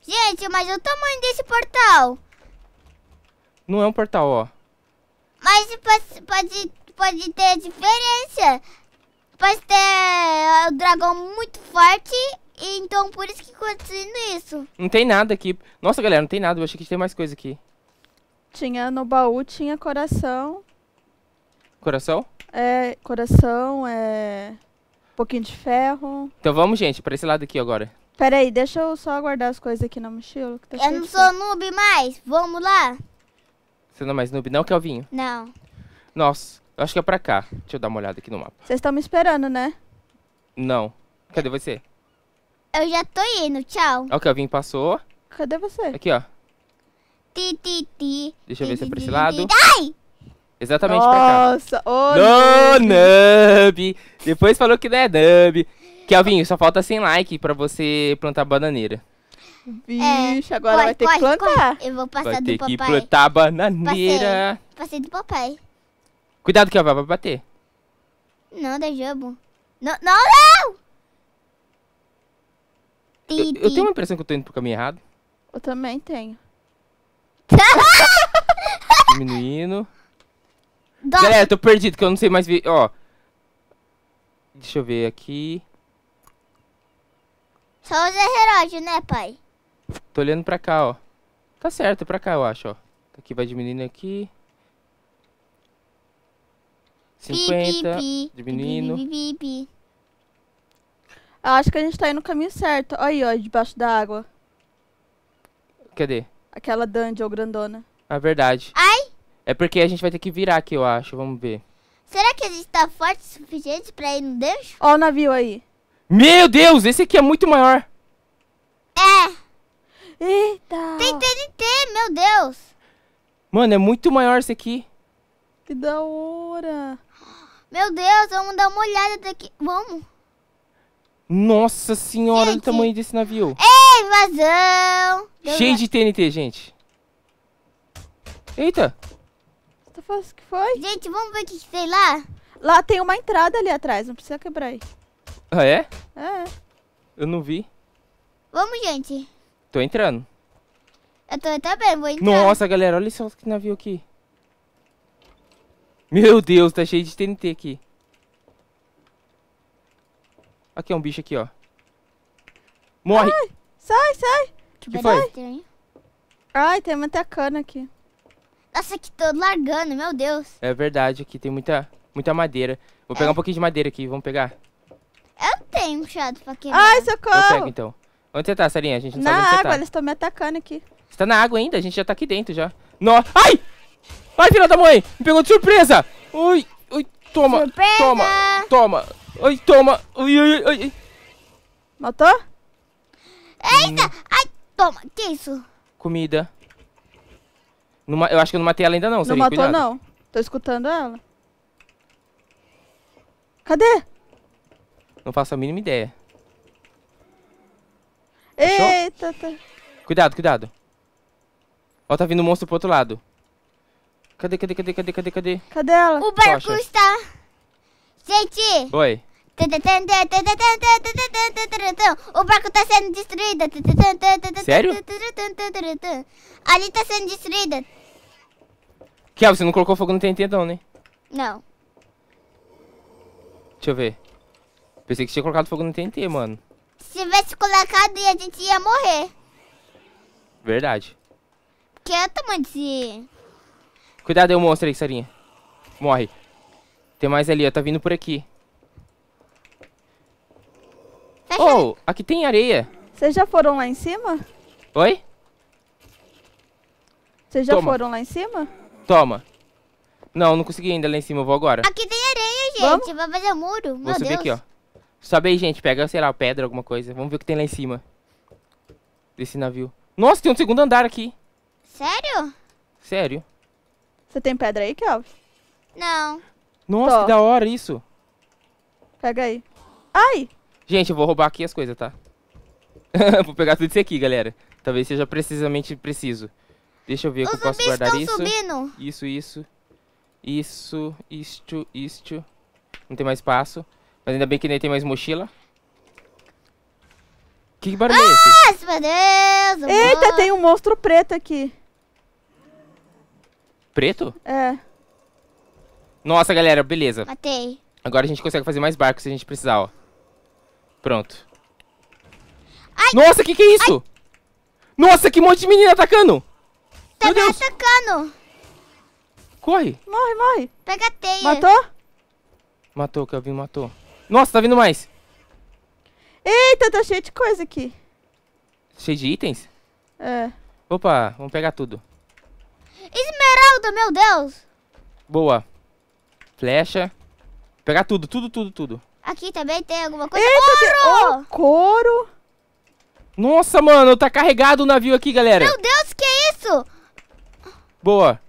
Gente, mas o tamanho desse portal? Não é um portal, ó. Mas pode, pode ter diferença. Pode ter o dragão muito forte. Então, por isso que acontecendo isso. Não tem nada aqui. Nossa, galera, não tem nada. Eu achei que tinha mais coisa aqui. Tinha no baú, tinha coração. Coração? É, coração, é... Um pouquinho de ferro. Então vamos, gente, pra esse lado aqui agora. Pera aí, deixa eu só guardar as coisas aqui na mochila. Tá eu não sou noob mais. Vamos lá. Você não é mais noob, não, Kelvinho? Não. Nossa, eu acho que é pra cá. Deixa eu dar uma olhada aqui no mapa. Vocês estão me esperando, né? Não. Cadê você? Eu já tô indo, tchau. Ó, o Kelvinho passou. Cadê você? Aqui, ó. Ti, ti, ti. Deixa eu ver se é pra esse lado. Ai! Exatamente Nossa, pra cá. Nossa, ô Nub! Depois falou que não é Nub. Kelvinho, só falta 100 like pra você plantar bananeira. É, Vixe, é, agora corre, vai ter corre, que plantar. Corre. Eu vou passar vai do papai. Vai ter que plantar a bananeira. Passei, passei do papai. Cuidado que ela vai bater. Não, da jogo. Não, não, não! Eu, eu, tenho uma impressão que eu tô indo pro caminho errado. Eu também tenho. Diminuindo. Dói. Galera, eu tô perdido, que eu não sei mais ver. Ó. Deixa eu ver aqui. Só usa relógio, né, pai? Tô olhando pra cá, ó. Tá certo, é pra cá, eu acho, ó. Aqui vai diminuindo aqui. 50, diminuindo. eu acho que a gente tá indo no caminho certo. Olha aí, ó, debaixo da água. Cadê? Aquela dungeon grandona. Ah, verdade. Ai! É porque a gente vai ter que virar aqui, eu acho. Vamos ver. Será que a gente tá forte o suficiente pra ir no Deus? Ó o navio aí. Meu Deus, esse aqui é muito maior. É. Eita! Tem TNT, meu Deus! Mano, é muito maior esse aqui. Que da hora! Meu Deus, vamos dar uma olhada daqui. Vamos! Nossa senhora, gente. olha o tamanho desse navio. Ei, invasão! Cheio de TNT, gente. Eita! Tá o que foi? Gente, vamos ver o que tem lá? Lá tem uma entrada ali atrás, não precisa quebrar aí. Ah, é? É. Eu não vi. Vamos, gente. Tô entrando. Eu tô também, vou entrar. Nossa, galera, olha só que navio aqui. Meu Deus, tá cheio de TNT aqui. Aqui é um bicho aqui, ó. Morre! Ai, sai, sai! Que, que foi? Ai. Ai, tem muita cana aqui. Nossa, aqui tô largando, meu Deus. É verdade, aqui tem muita, muita madeira. Vou é. pegar um é. pouquinho de madeira aqui, vamos pegar. Eu tenho um chato pra quebrar. Ai, socorro! Eu pego então. Onde você tá, Sarinha? A gente não na sabe onde água, você tá. eles estão me atacando aqui. Você tá na água ainda? A gente já tá aqui dentro já. Nossa. Ai! Ai, filha da mãe! Me pegou de surpresa! Ui, ui, toma! Surpresa! Toma! Toma! Ai, toma! Ui, ui, ui! Matou? Eita! Hum. Ai, toma! Que isso? Comida. Numa, eu acho que eu não matei ela ainda não, Sarinha. Não matou cuidado. não. Tô escutando ela. Cadê? Não faço a mínima ideia. Eita, tá. Cuidado, cuidado. Ó, tá vindo um monstro pro outro lado. Cadê, cadê, cadê, cadê, cadê, cadê? Cadê ela? O barco Tocha. está... Gente! Oi. O barco está sendo destruído. Sério? Ali está sendo destruída. é? você não colocou fogo no TNT não, né? Não. Deixa eu ver. Pensei que tinha colocado fogo no TNT, mano. Se tivesse colocado, a gente ia morrer. Verdade. Que é o tamanho de... Cuidado, eu monstro aí, Sarinha. Morre. Tem mais ali, ó. Tá vindo por aqui. Fecha. Oh, aqui tem areia. Vocês já foram lá em cima? Oi? Vocês já Toma. foram lá em cima? Toma. Não, não consegui ainda lá em cima, eu vou agora. Aqui tem areia, gente. Vamos? Vai fazer muro. Vou subir Deus. aqui, ó. Sobe aí, gente. Pega, sei lá, pedra, alguma coisa. Vamos ver o que tem lá em cima. Desse navio. Nossa, tem um segundo andar aqui. Sério? Sério. Você tem pedra aí, Kelvin? Não. Nossa, Tô. que da hora isso. Pega aí. Ai! Gente, eu vou roubar aqui as coisas, tá? vou pegar tudo isso aqui, galera. Talvez seja precisamente preciso. Deixa eu ver Os que eu posso guardar isso. Subindo. Isso, isso. Isso, isto, isto. Não tem mais espaço. Mas ainda bem que nem tem mais mochila. Que barulho ah, é esse? meu Deus! Eita, tem um monstro preto aqui. Preto? É. Nossa, galera, beleza. Matei. Agora a gente consegue fazer mais barcos se a gente precisar, ó. Pronto. Ai. Nossa, que que é isso? Ai. Nossa, que monte de menina atacando! Tá Meu Deus. atacando. Corre. Morre, morre. Pega a teia. Matou? Matou, Kelvin, matou. Nossa, tá vindo mais. Eita, tá cheio de coisa aqui. Cheio de itens? É. Opa, vamos pegar tudo. Esmeralda, meu Deus! Boa. Flecha. Pegar tudo, tudo, tudo, tudo. Aqui também tem alguma coisa. Eita, ouro! Oh, couro. Nossa, mano, tá carregado o navio aqui, galera. Meu Deus, que é isso? Boa.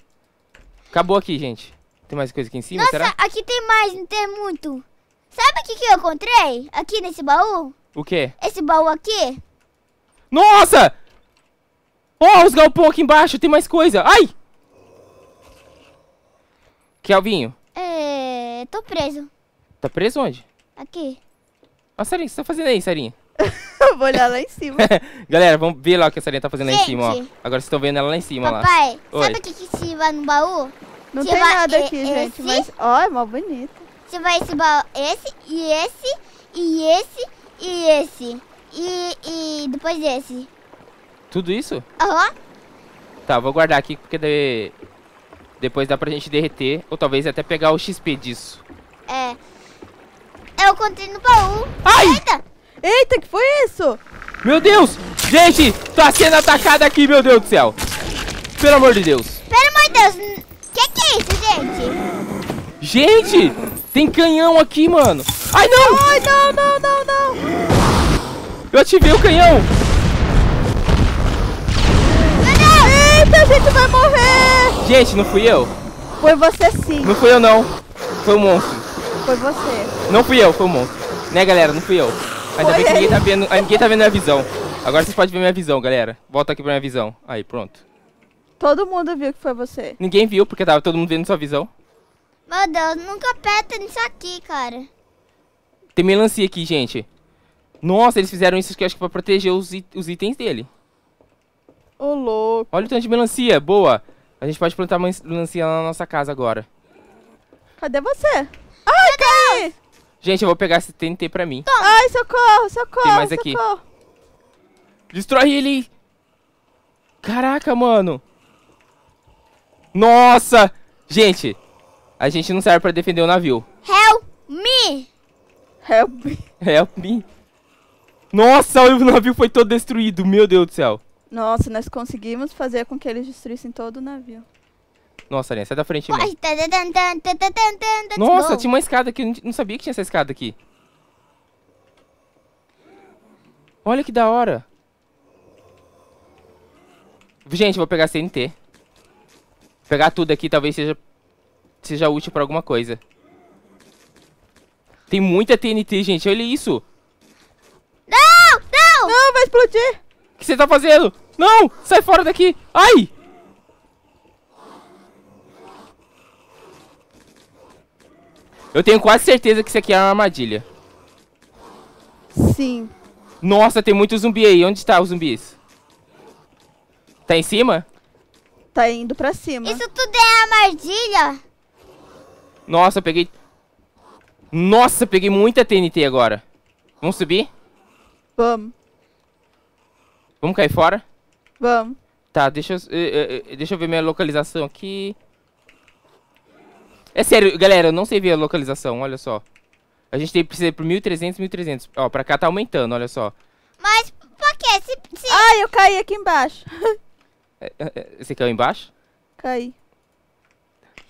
Acabou aqui, gente. Tem mais coisa aqui em cima, Nossa, será? aqui tem mais, não tem muito. Sabe o que, que eu encontrei aqui nesse baú? O quê? Esse baú aqui. Nossa! Ó, oh, os galpões aqui embaixo, tem mais coisa. Ai! Kelvinho. É... Tô preso. Tá preso onde? Aqui. Ó, oh, Sarinha, o que você tá fazendo aí, Sarinha? Vou olhar lá em cima. Galera, vamos ver lá o que a Sarinha tá fazendo Gente, lá em cima, ó. Agora vocês estão vendo ela lá em cima, Papai, lá. Papai, sabe o que que se vai no baú? Não se tem nada aqui, é, gente, esse? mas... Ó, oh, é mó bonito vai esse balão. Esse, e esse, e esse, e esse. E, e depois esse. Tudo isso? Aham. Uhum. Tá, vou guardar aqui porque depois dá pra gente derreter. Ou talvez até pegar o XP disso. É. Eu contei no baú. Ai! Eita! Eita, que foi isso? Meu Deus! Gente, tá sendo atacada aqui, meu Deus do céu. Pelo amor de Deus. Pelo amor de Deus. Que que é isso, gente? Gente, tem canhão aqui, mano. Ai, não! Ai, não, não, não, não! Eu ativei o canhão. Eita, a gente vai morrer! Gente, não fui eu. Foi você sim. Não fui eu, não. Foi o monstro. Foi você. Não fui eu, foi o monstro. Né, galera? Não fui eu. Ainda bem que ninguém tá, vendo, ah, ninguém tá vendo minha visão. Agora vocês podem ver minha visão, galera. Volta aqui pra minha visão. Aí, pronto. Todo mundo viu que foi você. Ninguém viu, porque tava todo mundo vendo sua visão. Meu Deus, nunca peta nisso aqui, cara. Tem melancia aqui, gente. Nossa, eles fizeram isso aqui, acho que pra proteger os, it os itens dele. Ô, oh, louco. Olha o tanto de melancia, boa. A gente pode plantar melancia na nossa casa agora. Cadê você? Ai, cai! Gente, eu vou pegar esse TNT pra mim. Toma. Ai, socorro, socorro, Tem mais socorro. aqui. Destrói ele! Caraca, mano! Nossa! Gente, a gente não serve pra defender o navio. Help me! Help me. Help me. Nossa, o navio foi todo destruído, meu Deus do céu. Nossa, nós conseguimos fazer com que eles destruíssem todo o navio. Nossa, Arinha, sai da frente, mano. Nossa, tinha uma escada aqui, eu não sabia que tinha essa escada aqui. Olha que da hora. Gente, vou pegar CNT. Vou pegar tudo aqui, talvez seja seja útil pra alguma coisa. Tem muita TNT, gente. Olha isso. Não, não! Não, vai explodir. O que você tá fazendo? Não, sai fora daqui. Ai! Eu tenho quase certeza que isso aqui é uma armadilha. Sim. Nossa, tem muito zumbi aí. Onde tá os zumbis? Tá em cima? Tá indo pra cima. Isso tudo é armadilha? Nossa, eu peguei... Nossa, eu peguei muita TNT agora. Vamos subir? Vamos. Vamos cair fora? Vamos. Tá, deixa eu, eh, eh, eh, deixa eu ver minha localização aqui. É sério, galera, eu não sei ver a localização, olha só. A gente tem, que precisar pro 1300, 1300. Ó, pra cá tá aumentando, olha só. Mas por que? Se, se... Ai, eu caí aqui embaixo. É, é, é, você caiu embaixo? Caí.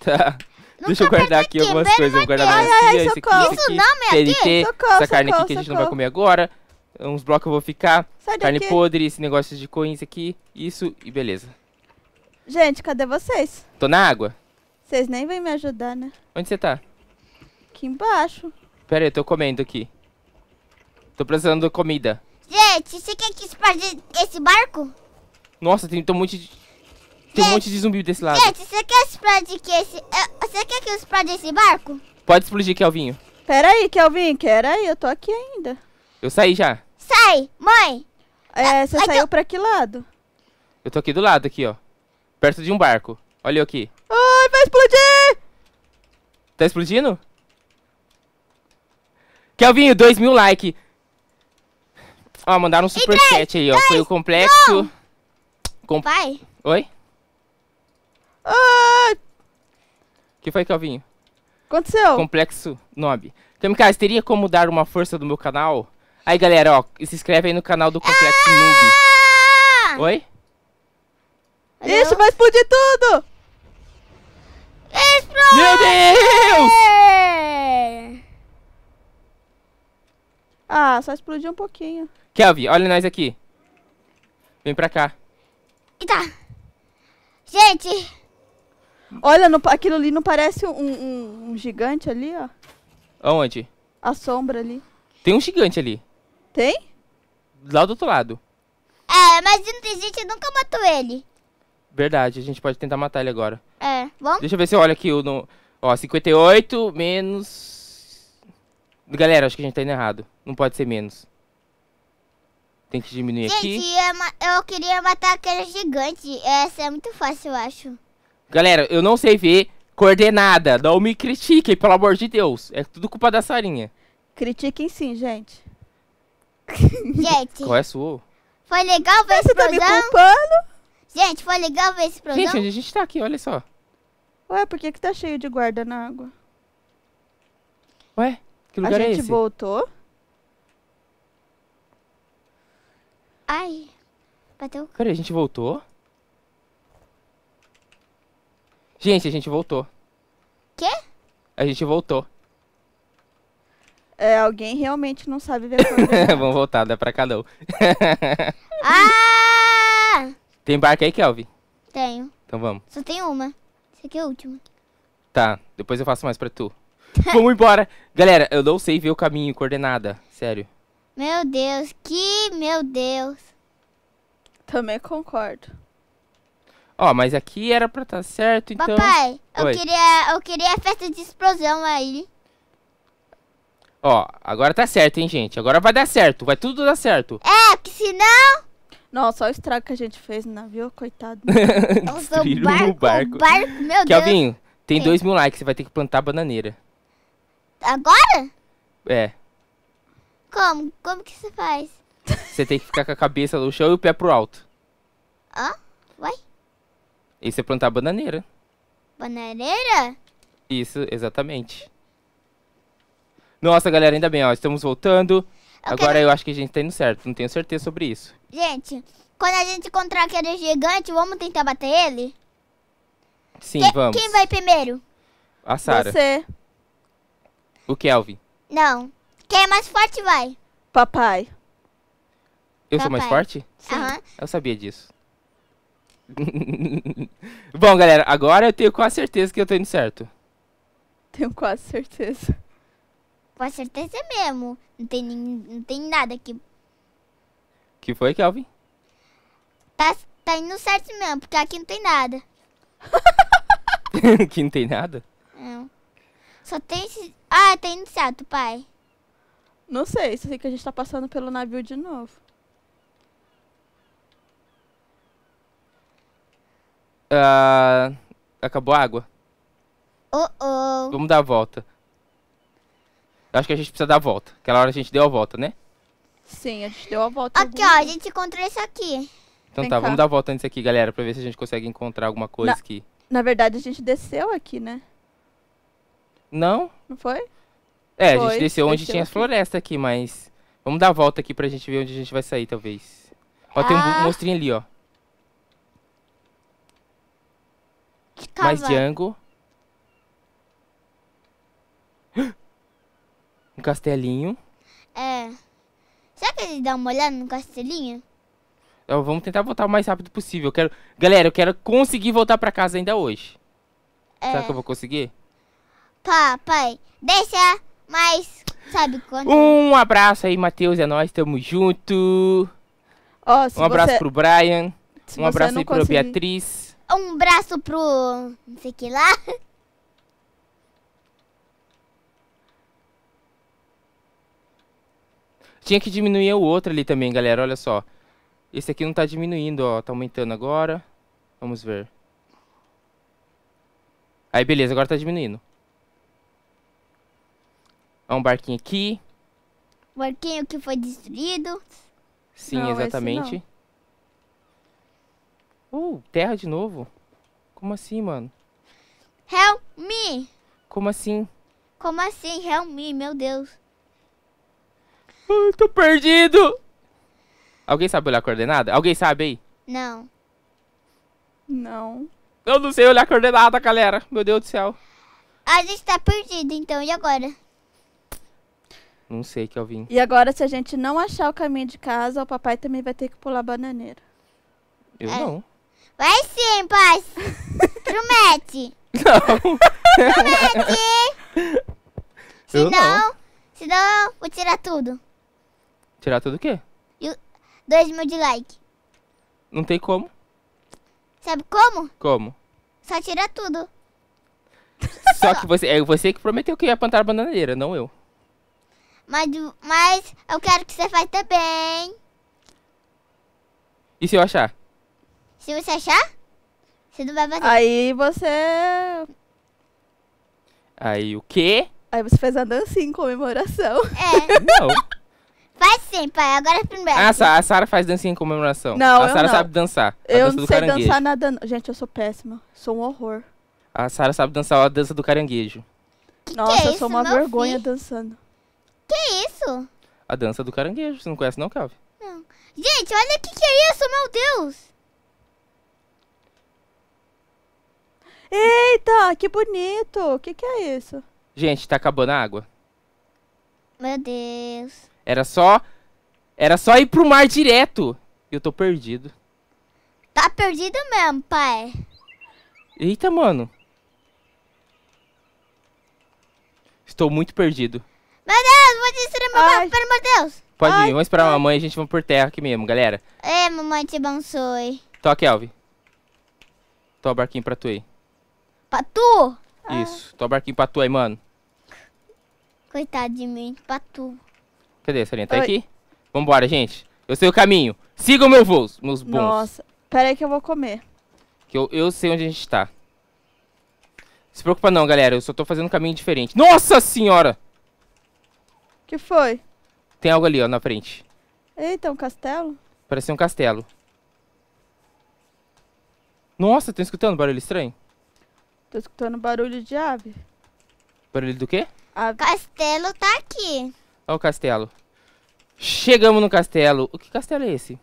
Tá. Nunca Deixa eu tá guardar aqui, aqui algumas coisas. Vou guardar mais aqui, esse isso aqui, isso aqui. TNT, socorro, essa carne socorro, aqui que socorro. a gente não vai comer agora. É uns blocos eu vou ficar. Sai carne daqui. podre, esse negócio de coins aqui. Isso e beleza. Gente, cadê vocês? Tô na água. Vocês nem vêm me ajudar, né? Onde você tá? Aqui embaixo. Pera aí, eu tô comendo aqui. Tô precisando de comida. Gente, você quer que explodir esse barco? Nossa, tem um monte de... Tem um monte de zumbi desse lado. Gente, você quer explodir que esse... Você quer que eu explode esse barco? Pode explodir, Kelvinho. Pera aí, Kelvin, pera aí, eu tô aqui ainda. Eu saí já. Sai, mãe. É, ah, você ah, saiu eu... pra que lado? Eu tô aqui do lado, aqui, ó. Perto de um barco. Olha eu aqui. Ai, vai explodir! Tá explodindo? Kelvinho, dois mil like. Ó, mandaram um superchat aí, ó. Dois, Foi o complexo... Com... Pai? Oi? Ah! que foi, Calvinho? Aconteceu. Complexo Nob. Temos então, teria como dar uma força do meu canal? Aí, galera, ó, se inscreve aí no canal do Complexo ah! Noob. Oi? Isso, vai explodir tudo! Explode! Meu Deus! É! Ah, só explodiu um pouquinho. Kelvin, olha nós aqui. Vem pra cá. Eita! Tá. Gente... Olha, no, aquilo ali não parece um, um, um gigante ali, ó? Aonde? A sombra ali. Tem um gigante ali. Tem? Lá do outro lado. É, mas a gente nunca matou ele. Verdade, a gente pode tentar matar ele agora. É, vamos? Deixa eu ver se eu olho aqui o... No... Ó, 58 menos... Galera, acho que a gente tá indo errado. Não pode ser menos. Tem que diminuir gente, aqui. Gente, eu, eu queria matar aquele gigante. Essa é muito fácil, eu acho. Galera, eu não sei ver coordenada. Não me critiquem, pelo amor de Deus. É tudo culpa da Sarinha. Critiquem sim, gente. Gente. Qual é a sua? Foi legal ver esse Você tá me culpando? Gente, foi legal ver esse programa. Gente, a gente tá aqui, olha só. Ué, por que que tá cheio de guarda na água? Ué, que lugar é esse? A gente voltou. Ai, bateu. Peraí, a gente voltou? Gente, a gente voltou. Quê? A gente voltou. É, alguém realmente não sabe ver é. Vamos voltar, dá pra cada um. ah! Tem barco aí, Kelvin? Tenho. Então vamos. Só tem uma. Essa aqui é a última. Tá, depois eu faço mais pra tu. vamos embora! Galera, eu não sei ver o caminho, coordenada. Sério. Meu Deus, que meu Deus. Também concordo. Ó, mas aqui era pra estar tá certo, então... Papai, eu queria, eu queria a festa de explosão aí. Ó, agora tá certo, hein, gente. Agora vai dar certo. Vai tudo dar certo. É, que senão... Não, só o estrago que a gente fez no né, navio, coitado. Nossa, o barco, o barco. O barco, meu Kelvinho, Deus. Kelvinho, tem Sim. É. dois mil likes. Você vai ter que plantar bananeira. Agora? É. Como? Como que você faz? Você tem que ficar com a cabeça no chão e o pé pro alto. Hã? Ah? vai isso é plantar bananeira. Bananeira? Isso, exatamente. Nossa, galera, ainda bem, ó, estamos voltando. Eu Agora quero... eu acho que a gente tá indo certo, não tenho certeza sobre isso. Gente, quando a gente encontrar aquele gigante, vamos tentar bater ele? Sim, que... vamos. Quem vai primeiro? A Sara. Você. O Kelvin. Não. Quem é mais forte vai. Papai. Eu Papai. sou mais forte? Sim. Eu sabia disso. Bom, galera, agora eu tenho quase certeza que eu tô indo certo. Tenho quase certeza. Com certeza mesmo. Não tem, não tem nada aqui. Que foi, Kelvin? Tá, tá indo certo mesmo, porque aqui não tem nada. aqui não tem nada? Não. Só tem esse... Ah, tá indo certo, pai. Não sei, só sei que a gente tá passando pelo navio de novo. Ah, acabou a água. Oh, oh. Vamos dar a volta. Acho que a gente precisa dar a volta. Aquela hora a gente deu a volta, né? Sim, a gente deu a volta. Aqui, ó, a gente encontrou isso aqui. Então Vem tá, cá. vamos dar a volta nisso aqui, galera, pra ver se a gente consegue encontrar alguma coisa na, aqui. Na verdade, a gente desceu aqui, né? Não? Não foi? É, foi, a gente desceu onde tinha as florestas aqui, mas... Vamos dar a volta aqui pra gente ver onde a gente vai sair, talvez. Ó, ah. tem um ah. monstrinho ali, ó. Que cavalo? Mais Django. Um castelinho. É. Será que ele dá uma olhada no castelinho? Então, vamos tentar voltar o mais rápido possível. Eu quero... Galera, eu quero conseguir voltar pra casa ainda hoje. É. Será que eu vou conseguir? Papai, deixa mais... Sabe quando Um abraço aí, Matheus. É nóis, tamo junto. Oh, um abraço você... pro Brian. Se um abraço aí pro Beatriz um braço pro. não sei que lá. Tinha que diminuir o outro ali também, galera. Olha só. Esse aqui não tá diminuindo, ó. Tá aumentando agora. Vamos ver. Aí, beleza. Agora tá diminuindo. Ó, um barquinho aqui. Barquinho que foi destruído. Sim, não, exatamente. Uh, terra de novo? Como assim, mano? Help me! Como assim? Como assim? Help me, meu Deus. Ai, ah, tô perdido! Alguém sabe olhar a coordenada? Alguém sabe aí? Não. Não. Eu não sei olhar a coordenada, galera. Meu Deus do céu. A gente tá perdido, então. E agora? Não sei, Kelvin. E agora, se a gente não achar o caminho de casa, o papai também vai ter que pular bananeira. Eu é. não. Vai sim, pai. Promete. Não. Promete. Se não. Senão eu vou tirar tudo. Tirar tudo o quê? E dois mil de like. Não tem como. Sabe como? Como? Só tirar tudo. Só que você, é você que prometeu que ia plantar a bananeira, não eu. Mas, mas eu quero que você faça também. E se eu achar? Se você achar, você não vai bater. Aí você. Aí o quê? Aí você faz a dança em comemoração. É. Não. Faz sim, pai. Agora é primeiro. Ah, a Sara faz dança em comemoração. Não, a Sara sabe dançar. A Eu dança não sei dançar nada. Gente, eu sou péssima. Sou um horror. A Sara sabe dançar a dança do caranguejo. Que Nossa, que é eu isso, sou uma vergonha filho? dançando. Que é isso? A dança do caranguejo. Você não conhece, não, Não. Gente, olha o que que é isso, meu Deus. Eita, que bonito. O que, que é isso? Gente, tá acabando a água. Meu Deus. Era só... Era só ir pro mar direto. Eu tô perdido. Tá perdido mesmo, pai. Eita, mano. Estou muito perdido. Meu Deus, vou destruir meu carro, pelo amor de Deus. Pode Ai. ir, vamos esperar a mamãe, a gente vai por terra aqui mesmo, galera. É, mamãe, te abençoe. Toca, Elvi. Tô barquinho pra tu aí. Patu? Ah. Isso, toma barquinho pra tu aí, mano. Coitado de mim, Patu. Cadê, Sarinha? Tá Oi. aqui? Vambora, gente. Eu sei o caminho. Sigam meu voos, meus bons. Nossa, pera aí que eu vou comer. Que eu, eu sei onde a gente tá. Se preocupa não, galera. Eu só tô fazendo um caminho diferente. Nossa senhora! Que foi? Tem algo ali, ó, na frente. Eita, um castelo? Parece um castelo. Nossa, tô escutando um barulho estranho. Tô escutando barulho de ave. Barulho do quê? O Castelo tá aqui. Olha o castelo. Chegamos no castelo. O que castelo é esse?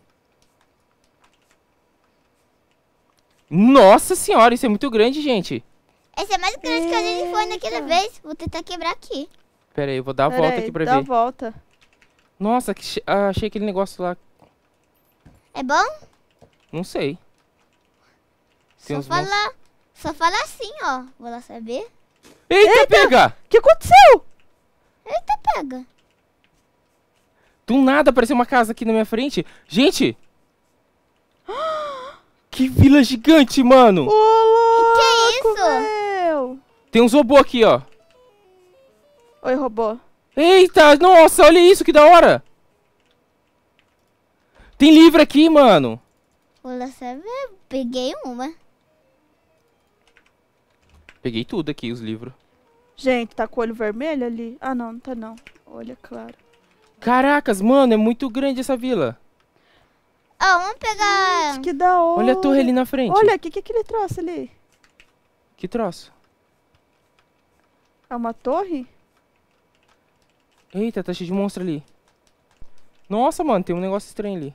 Nossa senhora, isso é muito grande, gente. Esse é mais grande Eita. que a gente foi naquela vez. Vou tentar quebrar aqui. Pera aí, eu vou dar a Pera volta aí, aqui pra dá ver. dá a volta. Nossa, que, ah, achei aquele negócio lá. É bom? Não sei. Tem Só falar. Só fala assim, ó. Vou lá saber. Eita, Eita pega! O que aconteceu? Eita, pega. Do nada apareceu uma casa aqui na minha frente. Gente! que vila gigante, mano! O que é isso? Meu. Tem uns robô aqui, ó. Oi, robô. Eita, nossa, olha isso, que da hora! Tem livro aqui, mano. Vou lá saber. Peguei uma. Peguei tudo aqui, os livros. Gente, tá com o olho vermelho ali? Ah, não, não tá não. Olha, claro. Caracas, mano, é muito grande essa vila. Ah, vamos pegar... Gente, que da hora. Olha a torre ali na frente. Olha, o que, que é aquele troço ali? Que troço? É uma torre? Eita, tá cheio de monstro ali. Nossa, mano, tem um negócio estranho ali.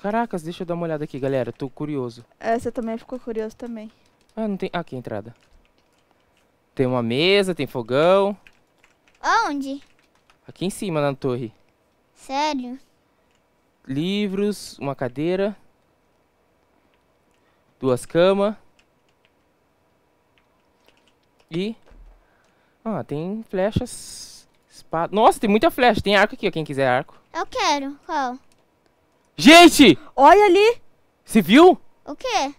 Caracas, deixa eu dar uma olhada aqui, galera. Tô curioso. É, você também ficou curioso também. Ah, não tem... Aqui, entrada. Tem uma mesa, tem fogão. Onde? Aqui em cima, na torre. Sério? Livros, uma cadeira. Duas camas. E... Ah, tem flechas... Espada... Nossa, tem muita flecha. Tem arco aqui, ó, quem quiser arco. Eu quero. Qual? Gente! Olha ali! Você viu? O quê?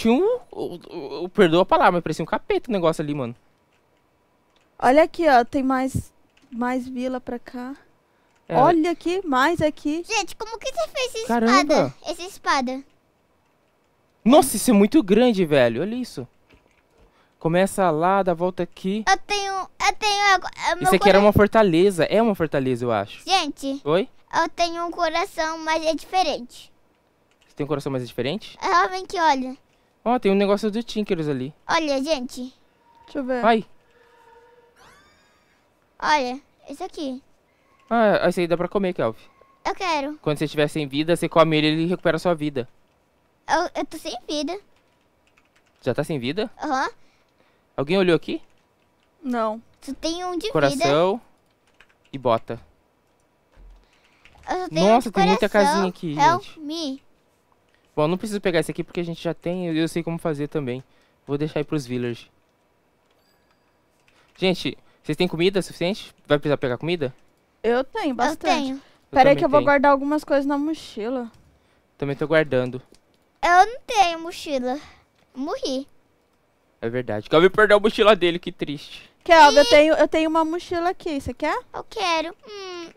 Tinha um. perdoa a palavra, mas parecia um capeta o negócio ali, mano. Olha aqui, ó. Tem mais, mais vila pra cá. É. Olha aqui, mais aqui. Gente, como que você fez essa Caramba. espada? Essa espada. Nossa, isso é muito grande, velho. Olha isso. Começa lá, dá volta aqui. Eu tenho. Eu tenho. É eu, isso aqui era uma fortaleza. É uma fortaleza, eu acho. Gente. Oi? Eu tenho um coração, mas é diferente. Você tem um coração mais é diferente? É vem que olha. Ó, tem um negócio do Tinkers ali. Olha, gente. Deixa eu ver. Vai. Olha, esse aqui. Ah, esse aí dá pra comer, Kelvin. Eu quero. Quando você estiver sem vida, você come ele e ele recupera sua vida. Eu, eu tô sem vida. Já tá sem vida? Aham. Uhum. Alguém olhou aqui? Não. Tu tem um de coração vida. Coração e bota. Nossa, um tem coração. muita casinha aqui, Help gente. Me. Bom, não preciso pegar esse aqui porque a gente já tem, eu sei como fazer também. Vou deixar aí pros village. Gente, vocês têm comida suficiente? Vai precisar pegar comida? Eu tenho, bastante. Eu tenho. Peraí que eu vou guardar algumas coisas na mochila. Também tô guardando. Eu não tenho mochila. Morri. É verdade. Kelvin perdeu a mochila dele, que triste. Kelvin, eu tenho, eu tenho uma mochila aqui. Você quer? Eu quero. Hum.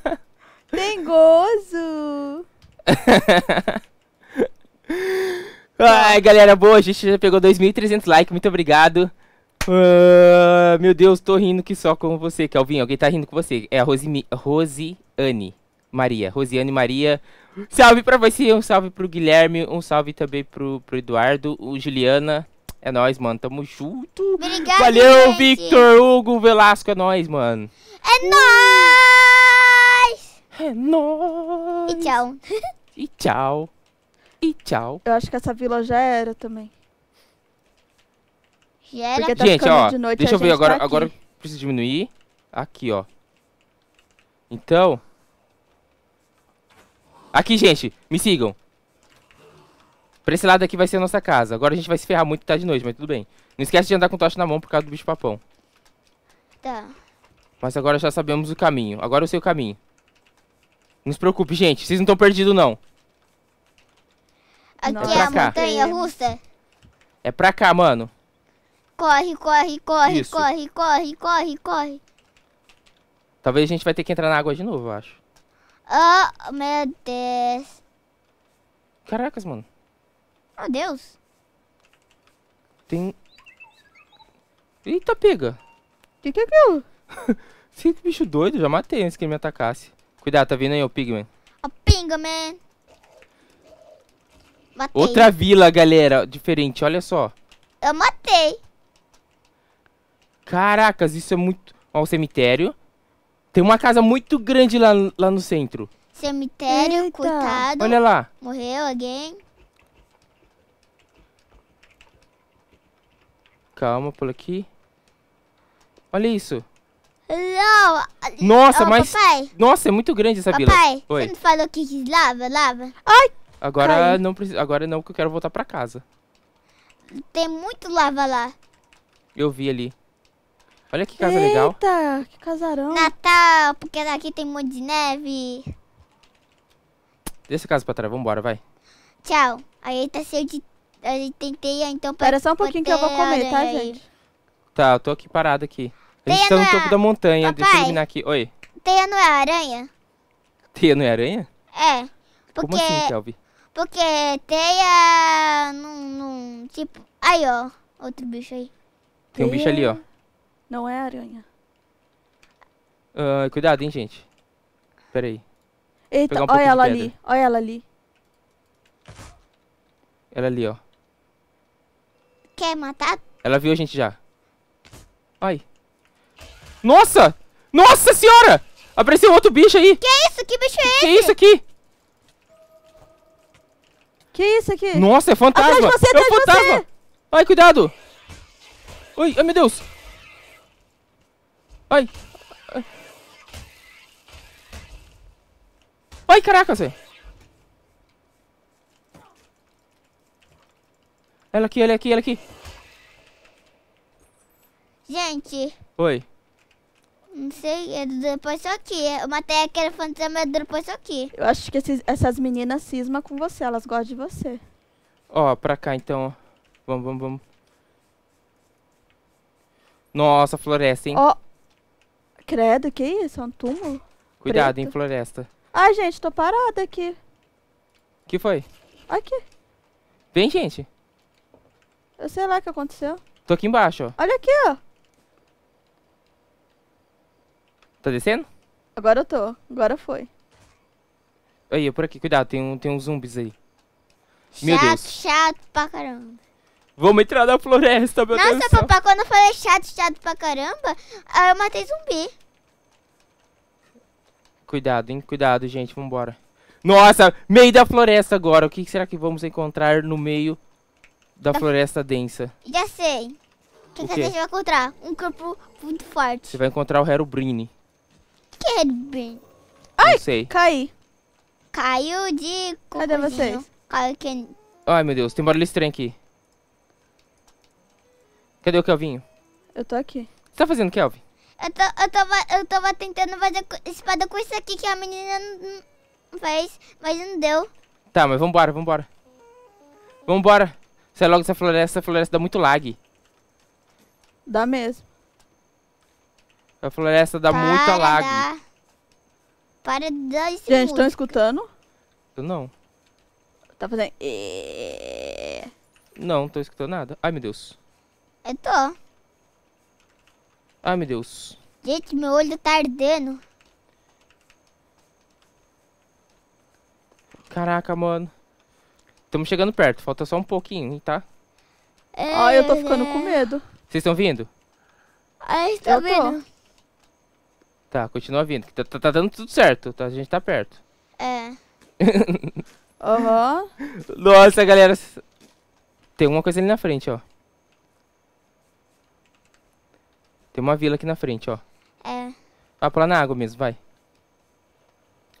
Tem gozo. Ai, galera, boa, a gente já pegou 2.300 likes, muito obrigado. Uh, meu Deus, tô rindo que só com você, Calvin. Alguém tá rindo com você. É a Rosimi, Rosiane Maria. Rosiane Maria. Salve pra você, um salve pro Guilherme, um salve também pro, pro Eduardo, o Juliana. É nóis, mano, tamo junto. Obrigado, Valeu, gente. Victor, Hugo, Velasco, é nóis, mano. É nóis! É nóis! E tchau. E tchau. E tchau. Eu acho que essa vila já era também. Já era. Porque tá gente, ó, de noite, deixa eu ver tá agora. Tá agora eu preciso diminuir. Aqui, ó. Então... Aqui, gente. Me sigam. Pra esse lado aqui vai ser a nossa casa. Agora a gente vai se ferrar muito tá de noite, mas tudo bem. Não esquece de andar com tocha na mão por causa do bicho papão. Tá. Mas agora já sabemos o caminho. Agora eu sei o caminho. Não se preocupe, gente. Vocês não estão perdidos, não. Aqui é, é a montanha russa. É pra cá, mano. Corre, corre, corre, Isso. corre, corre, corre, corre. Talvez a gente vai ter que entrar na água de novo, eu acho. Oh, meu Deus. Caracas, mano. Meu Deus. Tem... Eita, pega. O que, que é aquilo? Esse bicho doido, já matei antes que ele me atacasse. Cuidado, tá vindo aí o Pigman. O Pigman. Matei. Outra vila, galera, diferente, olha só. Eu matei. Caracas, isso é muito... Ó, o cemitério. Tem uma casa muito grande lá, lá no centro. Cemitério, Eita. coitado. Olha lá. Morreu alguém. Calma, pula aqui. Olha isso. Não. Nossa, oh, mas... Papai. Nossa, é muito grande essa papai, vila. Papai, Oi. você não falou que lava, lava? Ai, Agora Caiu. não precisa. Agora não, que eu quero voltar pra casa. Tem muito lava lá. Eu vi ali. Olha que casa Eita, legal. Eita, que casarão. Natal, porque daqui tem um monte de neve. Deixa a casa pra trás, vambora, vai. Tchau. Aí tá cheio de... A gente tem teia, então... Pera só um pouquinho que eu vou comer, tá, aí. gente? Tá, eu tô aqui parado aqui. A gente teia tá no é topo é... da montanha, Papai, deixa eu terminar aqui. Oi. Teia não é aranha? Teia não é aranha? É. Porque... Como assim, Kelvin? Porque teia. num não. Tipo. Aí, ó. Outro bicho aí. Tem um bicho ali, ó. Não é aranha. Uh, cuidado, hein, gente. Pera aí. Eita, um olha ela ali. Olha ela ali. Ela ali, ó. Quer matar? Ela viu a gente já. Ai. Nossa! Nossa senhora! Apareceu outro bicho aí. Que isso? Que bicho é que esse? Que isso aqui? Que isso aqui? Nossa, é fantasma! Atrás de você, atrás é um fantasma! Você. Ai, cuidado! Ai, ai meu Deus! Ai! Ai, ai caraca, você! Ela aqui, ela aqui, ela aqui! Gente! Oi! Não sei, é depois só aqui. Eu é matei que era fantasma é depois só aqui. Eu acho que esses, essas meninas cismam com você, elas gostam de você. Ó, pra cá então. Vamos, vamos, vamos. Nossa, floresta, hein? Ó. Oh. Credo, que isso? É um túmulo? Cuidado, Preto. hein, floresta. Ai, gente, tô parada aqui. que foi? Aqui. Vem, gente. Eu sei lá o que aconteceu. Tô aqui embaixo, ó. Olha aqui, ó. Tá descendo? Agora eu tô. Agora foi. Aí, é por aqui. Cuidado, tem, um, tem uns zumbis aí. Chato, meu Deus. chato pra caramba. Vamos entrar na floresta, meu Nossa, Deus Nossa, papai, quando eu falei chato, chato pra caramba, eu matei zumbi. Cuidado, hein? Cuidado, gente. Vambora. Nossa, meio da floresta agora. O que será que vamos encontrar no meio da, da floresta densa? Já sei. O que, o que a gente vai encontrar? Um corpo muito forte. Você vai encontrar o Herobrine é Ben. Ai, sei. caí. Caiu de... Cadê vocês? Caiu que... Ai, meu Deus, tem barulho estranho aqui. Cadê o Kelvinho? Eu tô aqui. O que tá fazendo, Kelvin? Eu, tô, eu, tava, eu tava tentando fazer espada com isso aqui que a menina fez, mas não deu. Tá, mas vambora, vambora. Vambora. Sai logo dessa floresta, essa floresta dá muito lag. Dá mesmo. A floresta dá Para muito alago. Para de dar Gente, estão escutando? Eu não. Tá fazendo... Não, não tô escutando nada. Ai, meu Deus. Eu tô. Ai, meu Deus. Gente, meu olho tá ardendo. Caraca, mano. Estamos chegando perto. Falta só um pouquinho, tá? É... eu tô ficando com medo. Vocês estão vindo? Ai, estão vindo. Tô. Tá, continua vindo. Tá, tá, tá dando tudo certo, tá? A gente tá perto. É. uhum. Nossa, galera. Tem uma coisa ali na frente, ó. Tem uma vila aqui na frente, ó. É. Vai pular na água mesmo, vai.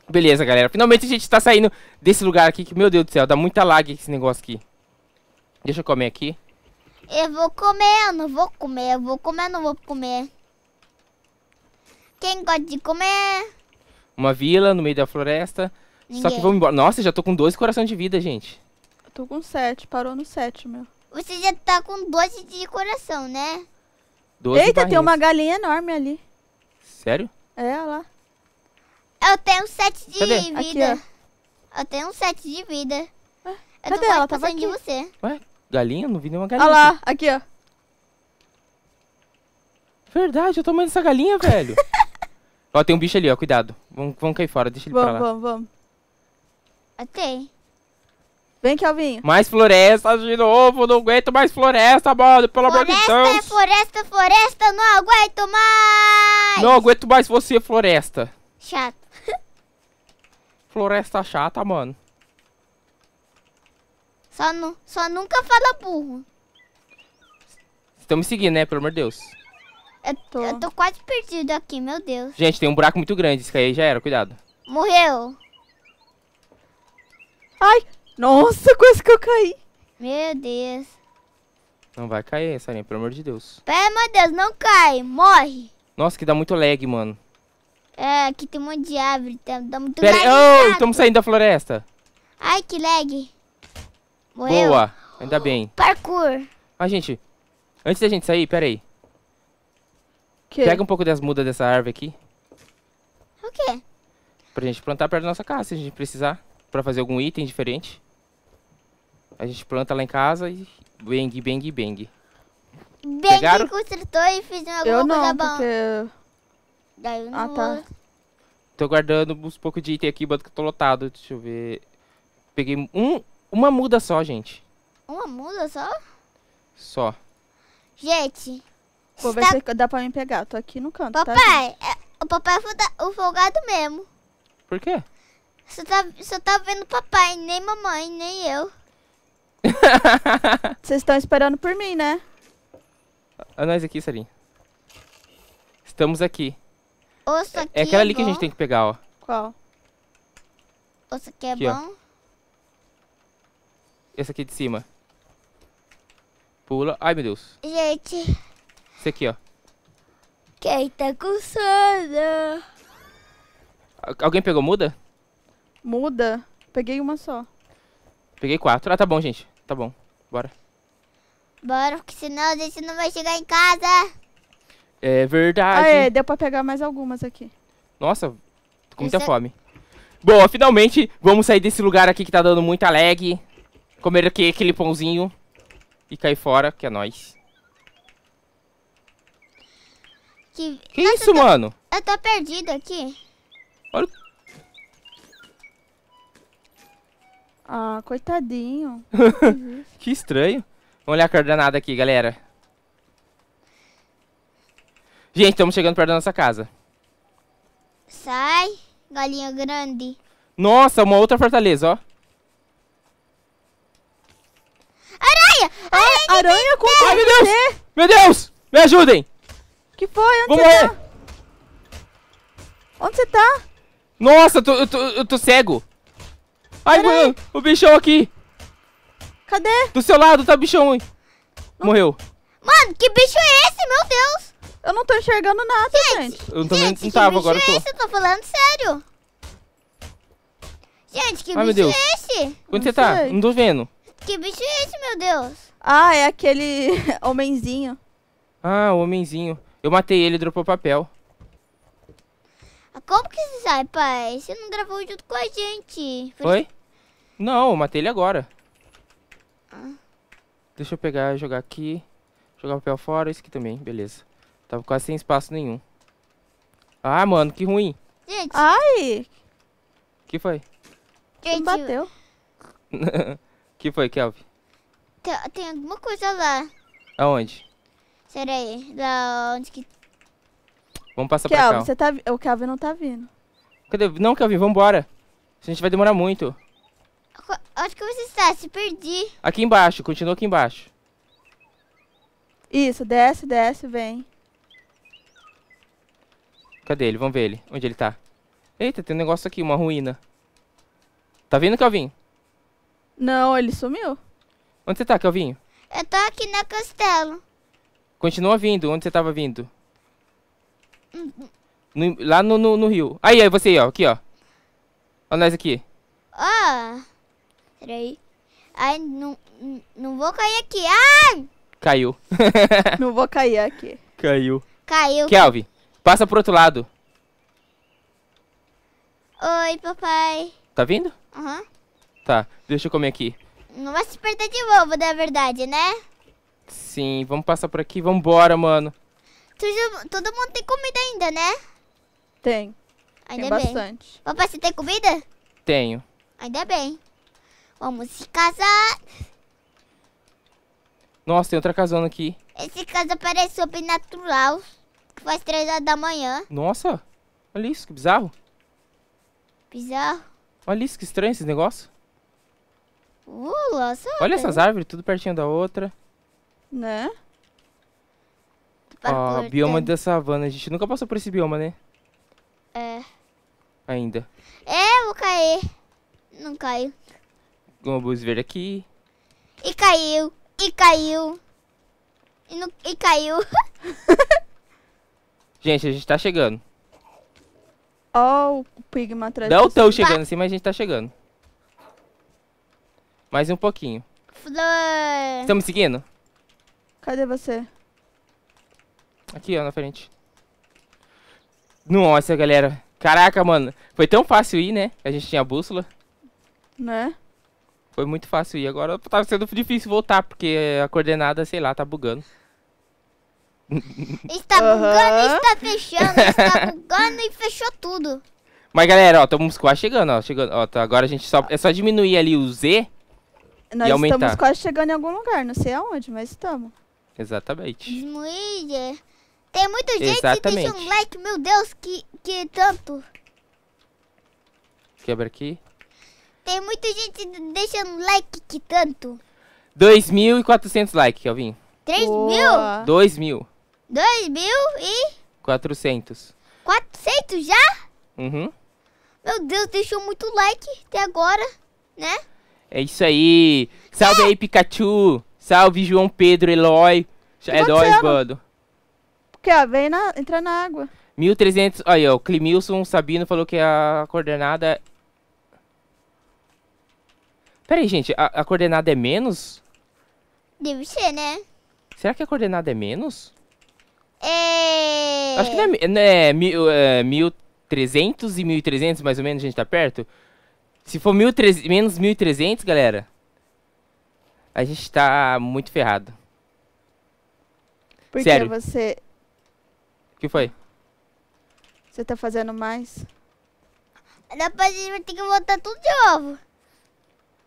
Beleza, galera. Finalmente a gente tá saindo desse lugar aqui que, meu Deus do céu, dá muita lag esse negócio aqui. Deixa eu comer aqui. Eu vou comer, eu não vou comer, eu vou comer, eu não vou comer. Quem gosta de comer? Uma vila no meio da floresta. Ninguém. Só que vamos embora. Nossa, já tô com 12 corações de vida, gente. Eu tô com 7, parou no 7, meu. Você já tá com 12 de coração, né? 12 Eita, tem uma galinha enorme ali. Sério? É, olha lá. Eu tenho 7 de Cadê? vida. Aqui, eu tenho 7 de vida. É. eu Cadê tô ela? Tava aqui. de você. Ué, galinha? Não vi nenhuma galinha. Olha lá, aqui, ó. Verdade, eu tô tomando essa galinha, velho. Ó, tem um bicho ali, ó, cuidado. Vamos, vamos cair fora, deixa ele pra lá. Vamos, vamos, Até. Vem, Kelvinho. Mais floresta de novo, não aguento mais floresta, mano, pelo floresta, amor de é Deus. Floresta, floresta, floresta, não aguento mais. Não aguento mais você, floresta. Chato. floresta chata, mano. Só, nu só nunca fala burro. Estão me seguindo, né, pelo amor de Deus. Eu tô. Eu tô quase perdido aqui, meu Deus. Gente, tem um buraco muito grande. Isso aí já era, cuidado. Morreu. Ai, nossa, quase que eu caí. Meu Deus. Não vai cair, linha, pelo amor de Deus. Pera, meu Deus, não cai, morre. Nossa, que dá muito lag, mano. É, aqui tem um monte de árvore, tá, dá muito Pera lag. Peraí, oh, estamos saindo da floresta. Ai, que lag. Morreu. Boa, ainda bem. Parkour. Ah, gente, antes da gente sair, peraí. Pega um pouco das mudas dessa árvore aqui. O quê? Pra gente plantar perto da nossa casa, se a gente precisar. Pra fazer algum item diferente. A gente planta lá em casa e... Bang, bang, bang. Bang, Pegaram? construtor e fiz alguma eu não, coisa boa. Porque... Daí eu não ah, vou... Tá. Tô guardando uns poucos de item aqui, banco que tô lotado. Deixa eu ver. Peguei um, uma muda só, gente. Uma muda só? Só. Gente, Vou ver tá... se dá pra me pegar. Tô aqui no canto, tá, Papai, tá, o papai é o folgado mesmo. Por quê? Você tá, você tá vendo papai, nem mamãe, nem eu. Vocês estão esperando por mim, né? A é nós aqui, Sarinha. Estamos aqui. É, aqui é aquela é ali bom. que a gente tem que pegar, ó. Qual? Osso aqui é aqui, bom. Ó. Essa aqui de cima. Pula. Ai, meu Deus. Gente, esse aqui, ó. Quem tá com sono? Alguém pegou muda? Muda? Peguei uma só. Peguei quatro. Ah, tá bom, gente. Tá bom. Bora. Bora, porque senão a gente não vai chegar em casa. É verdade. Ah, é. Deu pra pegar mais algumas aqui. Nossa, tô com muita Isso é- fome. Bom, finalmente vamos sair desse lugar aqui que tá dando muita lag. Comer aqui aquele pãozinho e cair fora, que é nóis. Que Nossa, isso, eu tô... mano? Eu tô perdido aqui. Olha. Ah, coitadinho. que estranho. Vamos olhar a coordenada aqui, galera. Gente, estamos chegando perto da nossa casa. Sai, galinha grande. Nossa, uma outra fortaleza, ó. Aranha! Aranha, ah, aranha com Ai, meu Deus! Meu Deus! Me ajudem! Que foi? Onde você tá? Onde você tá? Nossa, eu tô, eu tô, eu tô cego. Ai, mano, o bichão aqui. Cadê? Do seu lado tá o bichão, hein? Não. Morreu. Mano, que bicho é esse? Meu Deus. Eu não tô enxergando nada, gente. gente. Eu também gente, não tava, agora eu tô. Gente, que bicho é esse? Eu tô falando sério. Gente, que Ai, bicho é esse? Onde você tá? Não tô vendo. Que bicho é esse, meu Deus? Ah, é aquele homenzinho. Ah, o homenzinho. Eu matei ele, dropou papel. Como que você sai, pai? Você não gravou junto com a gente. Foi? Oi? Não, eu matei ele agora. Ah. Deixa eu pegar, jogar aqui. Jogar papel fora, isso aqui também, beleza. Tava quase sem espaço nenhum. Ah, mano, que ruim. Gente. Ai. Que foi? Gente. bateu. que foi, Kelvin? Tem, tem alguma coisa lá. Aonde? Será aí, da onde que... Vamos passar Kelvin, pra cá. Você tá... O Kelvin não tá vindo. Cadê? Não, Kelvin, vambora. A gente vai demorar muito. Onde que você está? Se perdi. Aqui embaixo, continua aqui embaixo. Isso, desce, desce, vem. Cadê ele? Vamos ver ele. Onde ele tá? Eita, tem um negócio aqui, uma ruína. Tá vendo, Kelvin? Não, ele sumiu. Onde você tá, Kelvin? Eu tô aqui no castelo. Continua vindo. Onde você tava vindo? Uhum. No, lá no, no, no, rio. Aí, aí, você aí, ó. Aqui, ó. Olha nós aqui. Ah. Peraí. Ai, não, não vou cair aqui. Ai! Caiu. não vou cair aqui. Caiu. Caiu. Kelvin, passa pro outro lado. Oi, papai. Tá vindo? Aham. Uhum. Tá, deixa eu comer aqui. Não vai se perder de novo, na verdade, né? Sim, vamos passar por aqui. Vambora, mano. Tudo, todo mundo tem comida ainda, né? Tem. Ainda tem bem. bastante. Papai, você tem comida? Tenho. Ainda bem. Vamos se casar. Nossa, tem outra casona aqui. Esse caso parece sobrenatural. Faz três horas da manhã. Nossa, olha isso, que bizarro. Bizarro. Olha isso, que estranho esse negócio. Uh, nossa. Olha essas árvores, tudo pertinho da outra. Né? O bioma da savana. A gente nunca passou por esse bioma, né? É. Ainda. É, vou cair. Não caiu. Globos verde aqui. E caiu. E caiu. E, não, e caiu. gente, a gente tá chegando. Ó, oh, o Pigma atrás Não tão chegando tá. assim, mas a gente tá chegando. Mais um pouquinho. Flor. Estamos seguindo? Cadê você? Aqui, ó, na frente. Nossa, galera. Caraca, mano. Foi tão fácil ir, né? A gente tinha bússola. Né? Foi muito fácil ir. Agora tá sendo difícil voltar, porque a coordenada, sei lá, tá bugando. Está bugando, uhum. está fechando, está bugando e fechou tudo. Mas galera, ó, estamos quase chegando, ó, chegando, ó, tá, agora a gente só é só diminuir ali o Z Nós e aumentar. Nós estamos quase chegando em algum lugar, não sei aonde, mas estamos. Exatamente. Desmoída. Tem muita gente Exatamente. que deixa um like, meu Deus, que, que tanto. Quebra aqui. Tem muita gente deixando like, que tanto. 2.400 likes, Kelvin. 3.000? 2.000. mil? e... 400. 400 já? Uhum. Meu Deus, deixou muito like até agora, né? É isso aí. Salve é. aí, Pikachu. Salve, João Pedro Eloy. É dois, bando. Porque vem vena entra na água. 1300. Aí, ó. O Climilson Sabino falou que a coordenada. É Pera aí, gente. A, a, coordenada é menos? Deve ser, né? Será que a coordenada é menos? É. Acho que não é. Não né, é, mil, é 1300 e 1300, mais ou menos, a gente tá perto. Se for 1300, menos 1300, galera. A gente tá muito ferrado. Porque Sério. você. O que foi? Você tá fazendo mais? Depois a gente vai ter que voltar tudo de novo.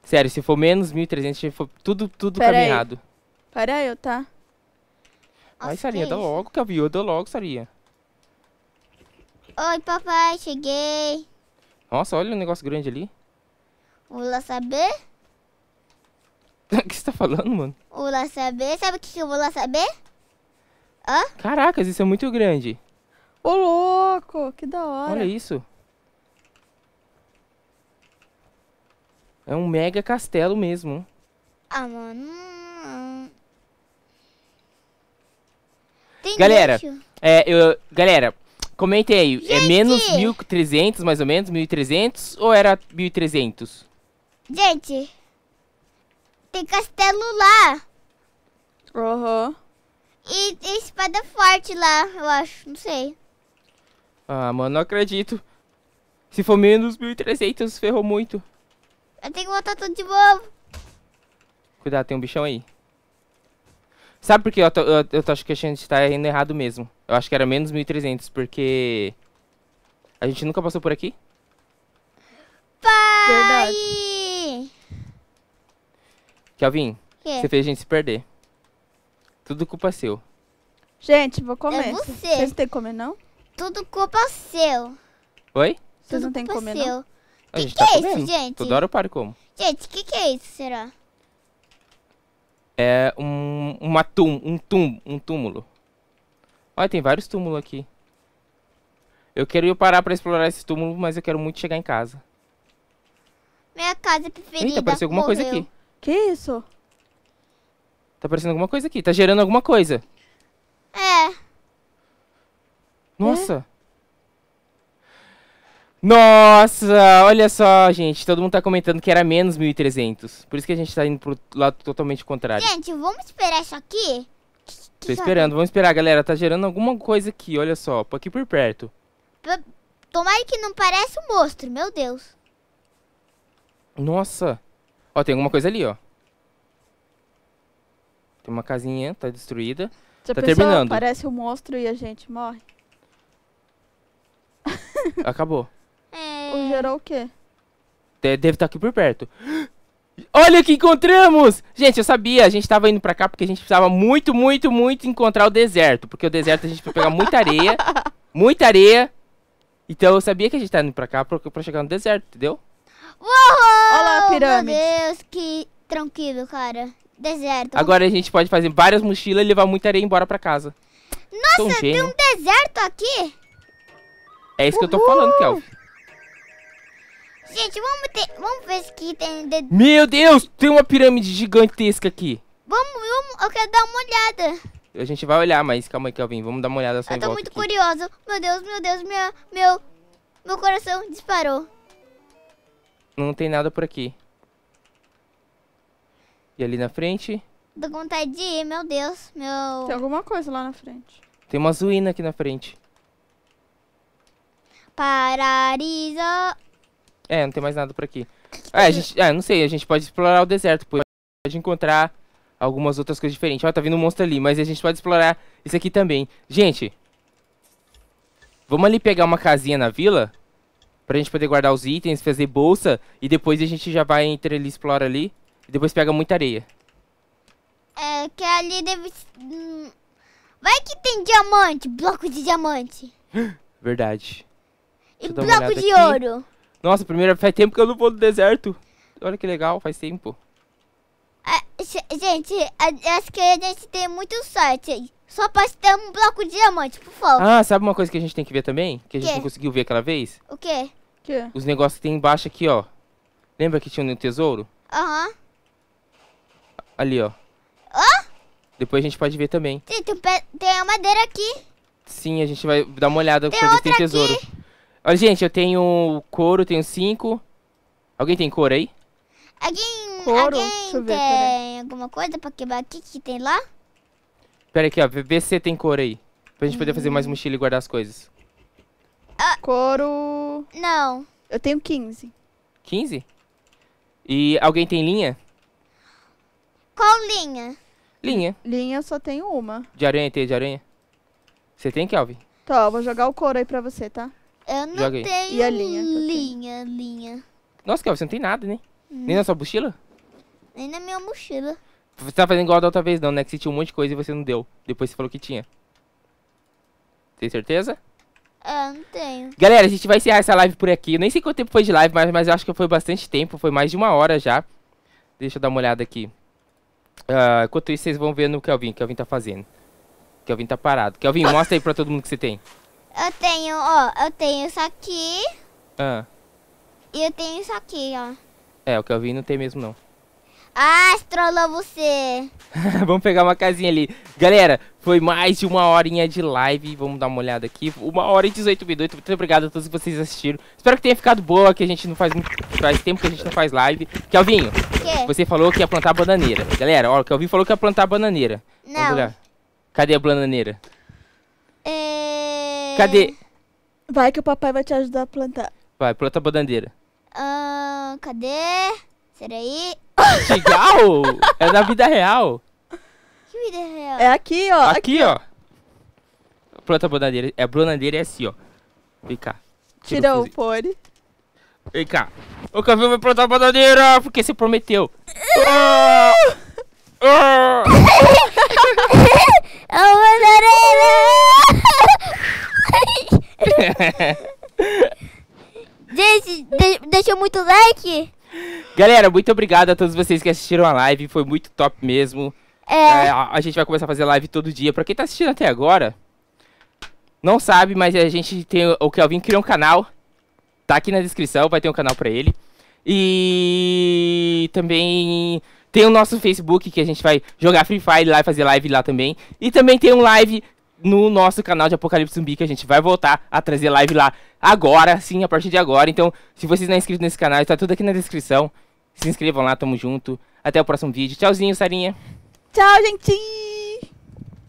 Sério, se for menos 1.300, for tudo, tudo Pera caminhado. Aí. Pera aí, eu tá? Vai, Sarinha, dá logo, Caviô, dá logo, Sarinha. Oi, papai, cheguei. Nossa, olha o um negócio grande ali. O lá saber? O que você tá falando, mano? O lá saber, sabe o que eu vou lá saber? Hã? Caracas, isso é muito grande. Ô, louco! Que da hora! Olha isso. É um mega castelo mesmo. Ah, mano. Tem galera, é, eu, galera, comente aí. É Gente. É menos 1.300, mais ou menos? 1.300? Ou era 1.300? Gente, tem castelo lá. Aham. Uhum e, espada forte lá, eu acho, não sei. Ah, mano, não acredito. Se for menos 1.300, ferrou muito. Eu tenho que botar tudo de novo. Cuidado, tem um bichão aí. Sabe por que eu, tô, eu, eu tô acho que a gente tá indo errado mesmo? Eu acho que era menos 1.300, porque... A gente nunca passou por aqui? Pai! Verdade. Kelvin, que? você fez a gente se perder. Tudo culpa é seu. Gente, vou é comer. É você. Vocês não tem que comer, não? Tudo culpa é seu. Oi? Vocês não tem que comer, seu. não? O que, que tá é comendo. isso, gente? Toda hora eu paro como. Gente, o que, que é isso, será? É um, uma tum, um, tum, um túmulo. Olha, tem vários túmulos aqui. Eu queria parar pra explorar esse túmulo, mas eu quero muito chegar em casa. Minha casa preferida Eita, apareceu alguma coisa aqui. Que isso? Tá aparecendo alguma coisa aqui. Tá gerando alguma coisa. É. Nossa. É. Nossa, olha só, gente. Todo mundo tá comentando que era menos 1.300. Por isso que a gente tá indo pro lado totalmente contrário. Gente, vamos esperar isso aqui? Tô esperando. Vamos esperar, galera. Tá gerando alguma coisa aqui, olha só. Aqui por perto. Tomara que não pareça um monstro, meu Deus. Nossa. Ó, tem alguma coisa ali, ó. Tem uma casinha, tá destruída. Já tá pensou, terminando. Parece um monstro e a gente morre. Acabou. É. O gerou o quê? De deve estar tá aqui por perto. Olha o que encontramos! Gente, eu sabia, a gente estava indo pra cá porque a gente precisava muito, muito, muito encontrar o deserto. Porque o deserto a gente vai pegar muita areia. muita areia. Então eu sabia que a gente tá indo pra cá pra, pra chegar no deserto, entendeu? Uou! Olha lá, pirâmide. Meu Deus, que tranquilo, cara. Deserto. Agora a gente pode fazer várias mochilas e levar muita areia embora pra casa. Nossa, um tem um deserto aqui? É isso Uhul. que eu tô falando, Kelvin. Gente, vamos, ter, vamos ver se aqui tem... Meu Deus, tem uma pirâmide gigantesca aqui. Vamos, vamos, eu quero dar uma olhada. A gente vai olhar, mas calma aí, Kelvin, vamos dar uma olhada só Eu tô muito aqui. curioso. Meu Deus, meu Deus, minha, meu, meu coração disparou. Não tem nada por aqui. E ali na frente? Tô com vontade de ir, meu Deus. Meu... Tem alguma coisa lá na frente. Tem uma ruína aqui na frente. Parariso. É, não tem mais nada por aqui. Ah, a gente, ah, não sei, a gente pode explorar o deserto, pode encontrar algumas outras coisas diferentes. Ó, tá vindo um monstro ali, mas a gente pode explorar isso aqui também. Gente, vamos ali pegar uma casinha na vila, pra gente poder guardar os itens, fazer bolsa, e depois a gente já vai entre ali, explora ali. E depois pega muita areia. É, que ali deve... Hum, vai que tem diamante, bloco de diamante. Verdade. E bloco de aqui. ouro. Nossa, primeiro faz tempo que eu não vou no deserto. Olha que legal, faz tempo. É, gente, acho que a gente tem muito sorte. Só pode ter um bloco de diamante, por favor. Ah, sabe uma coisa que a gente tem que ver também? Que a gente não conseguiu ver aquela vez? O quê? Que? Os negócios que tem embaixo aqui, ó. Lembra que tinha um tesouro? Aham. Ali, ó. Oh? Depois a gente pode ver também. Tem, tem, tem a madeira aqui. Sim, a gente vai dar uma olhada tem pra ver se tem tesouro. Aqui. Olha, gente, eu tenho couro, tenho cinco. Alguém tem couro aí? Alguém, couro? alguém ver, tem alguma coisa pra quebrar aqui que tem lá? Pera aqui, ó. Vê se tem couro aí. Pra gente hum. poder fazer mais hum. mochila e guardar as coisas. Ah. Couro... Não. Eu tenho 15. 15? E alguém tem linha? Qual linha? Linha. Linha só tem uma. De aranha, tem de aranha. Você tem, Kelvin? Tá, eu vou jogar o couro aí pra você, tá? Eu não tenho E a linha? linha, linha. Nossa, Kelvin, você não tem nada, né? Hum. Nem na sua mochila? Nem na minha mochila. Você tá fazendo igual da outra vez, não, né? Que você tinha um monte de coisa e você não deu. Depois você falou que tinha. Tem certeza? É, não tenho. Galera, a gente vai encerrar essa live por aqui. Eu nem sei quanto tempo foi de live, mas, mas eu acho que foi bastante tempo. Foi mais de uma hora já. Deixa eu dar uma olhada aqui. Uh, enquanto isso, vocês vão ver no Kelvin. O Kelvin tá fazendo. O Kelvin tá parado. Kelvin, mostra aí pra todo mundo o que você tem. Eu tenho, ó, eu tenho isso aqui. Ah. E eu tenho isso aqui, ó. É, o Kelvin não tem mesmo, não. Ah, estrolou você. Vamos pegar uma casinha ali. Galera, foi mais de uma horinha de live. Vamos dar uma olhada aqui. Uma hora e 18 minutos. Muito obrigado a todos que vocês assistiram. Espero que tenha ficado boa, que a gente não faz muito. Faz tempo que a gente não faz live. Kelvinho, que? você falou que ia plantar bananeira. Galera, ó, o Kelvinho falou que ia plantar bananeira. Não. Cadê a bananeira? É... Cadê? Vai que o papai vai te ajudar a plantar. Vai, planta a bananeira. Ah, cadê? Será aí? Legal. é na vida real. Que vida é real? É aqui, ó. Aqui, aqui ó. ó. Pronto, a bananeira. É, a bananeira é assim, ó. Vem cá. Tira, tira o, o fone. Vem cá. O Cavil vai plantar a bananeira porque você prometeu. Ah! Ah! É uma bananeira! Gente, de deixa muito like! Galera, muito obrigado a todos vocês que assistiram a live, foi muito top mesmo. É. é a, a gente vai começar a fazer live todo dia. Pra quem tá assistindo até agora, não sabe, mas a gente tem. O Kelvin criou um canal. Tá aqui na descrição, vai ter um canal pra ele. E também tem o nosso Facebook que a gente vai jogar Free Fire lá e fazer live lá também. E também tem um live no nosso canal de Apocalipse Zumbi que a gente vai voltar a trazer live lá agora, sim, a partir de agora. Então, se vocês não é inscrito nesse canal, está tudo aqui na descrição. Se inscrevam lá, tamo junto. Até o próximo vídeo. Tchauzinho, Sarinha. Tchau, gente!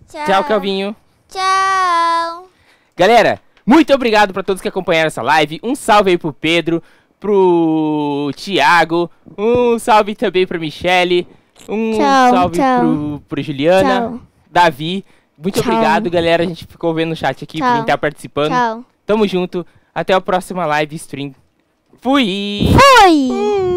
Tchau, Tchau Calvinho! Tchau! Galera, muito obrigado para todos que acompanharam essa live. Um salve aí pro Pedro, pro Thiago, um salve também pra Michele, um tchau, salve tchau. Pro, pro Juliana, tchau. Davi. Muito tchau. obrigado, galera. A gente ficou vendo o chat aqui tchau. pra quem tá participando. Tchau. Tamo junto. Até a próxima live stream. Fui! Fui! Hum.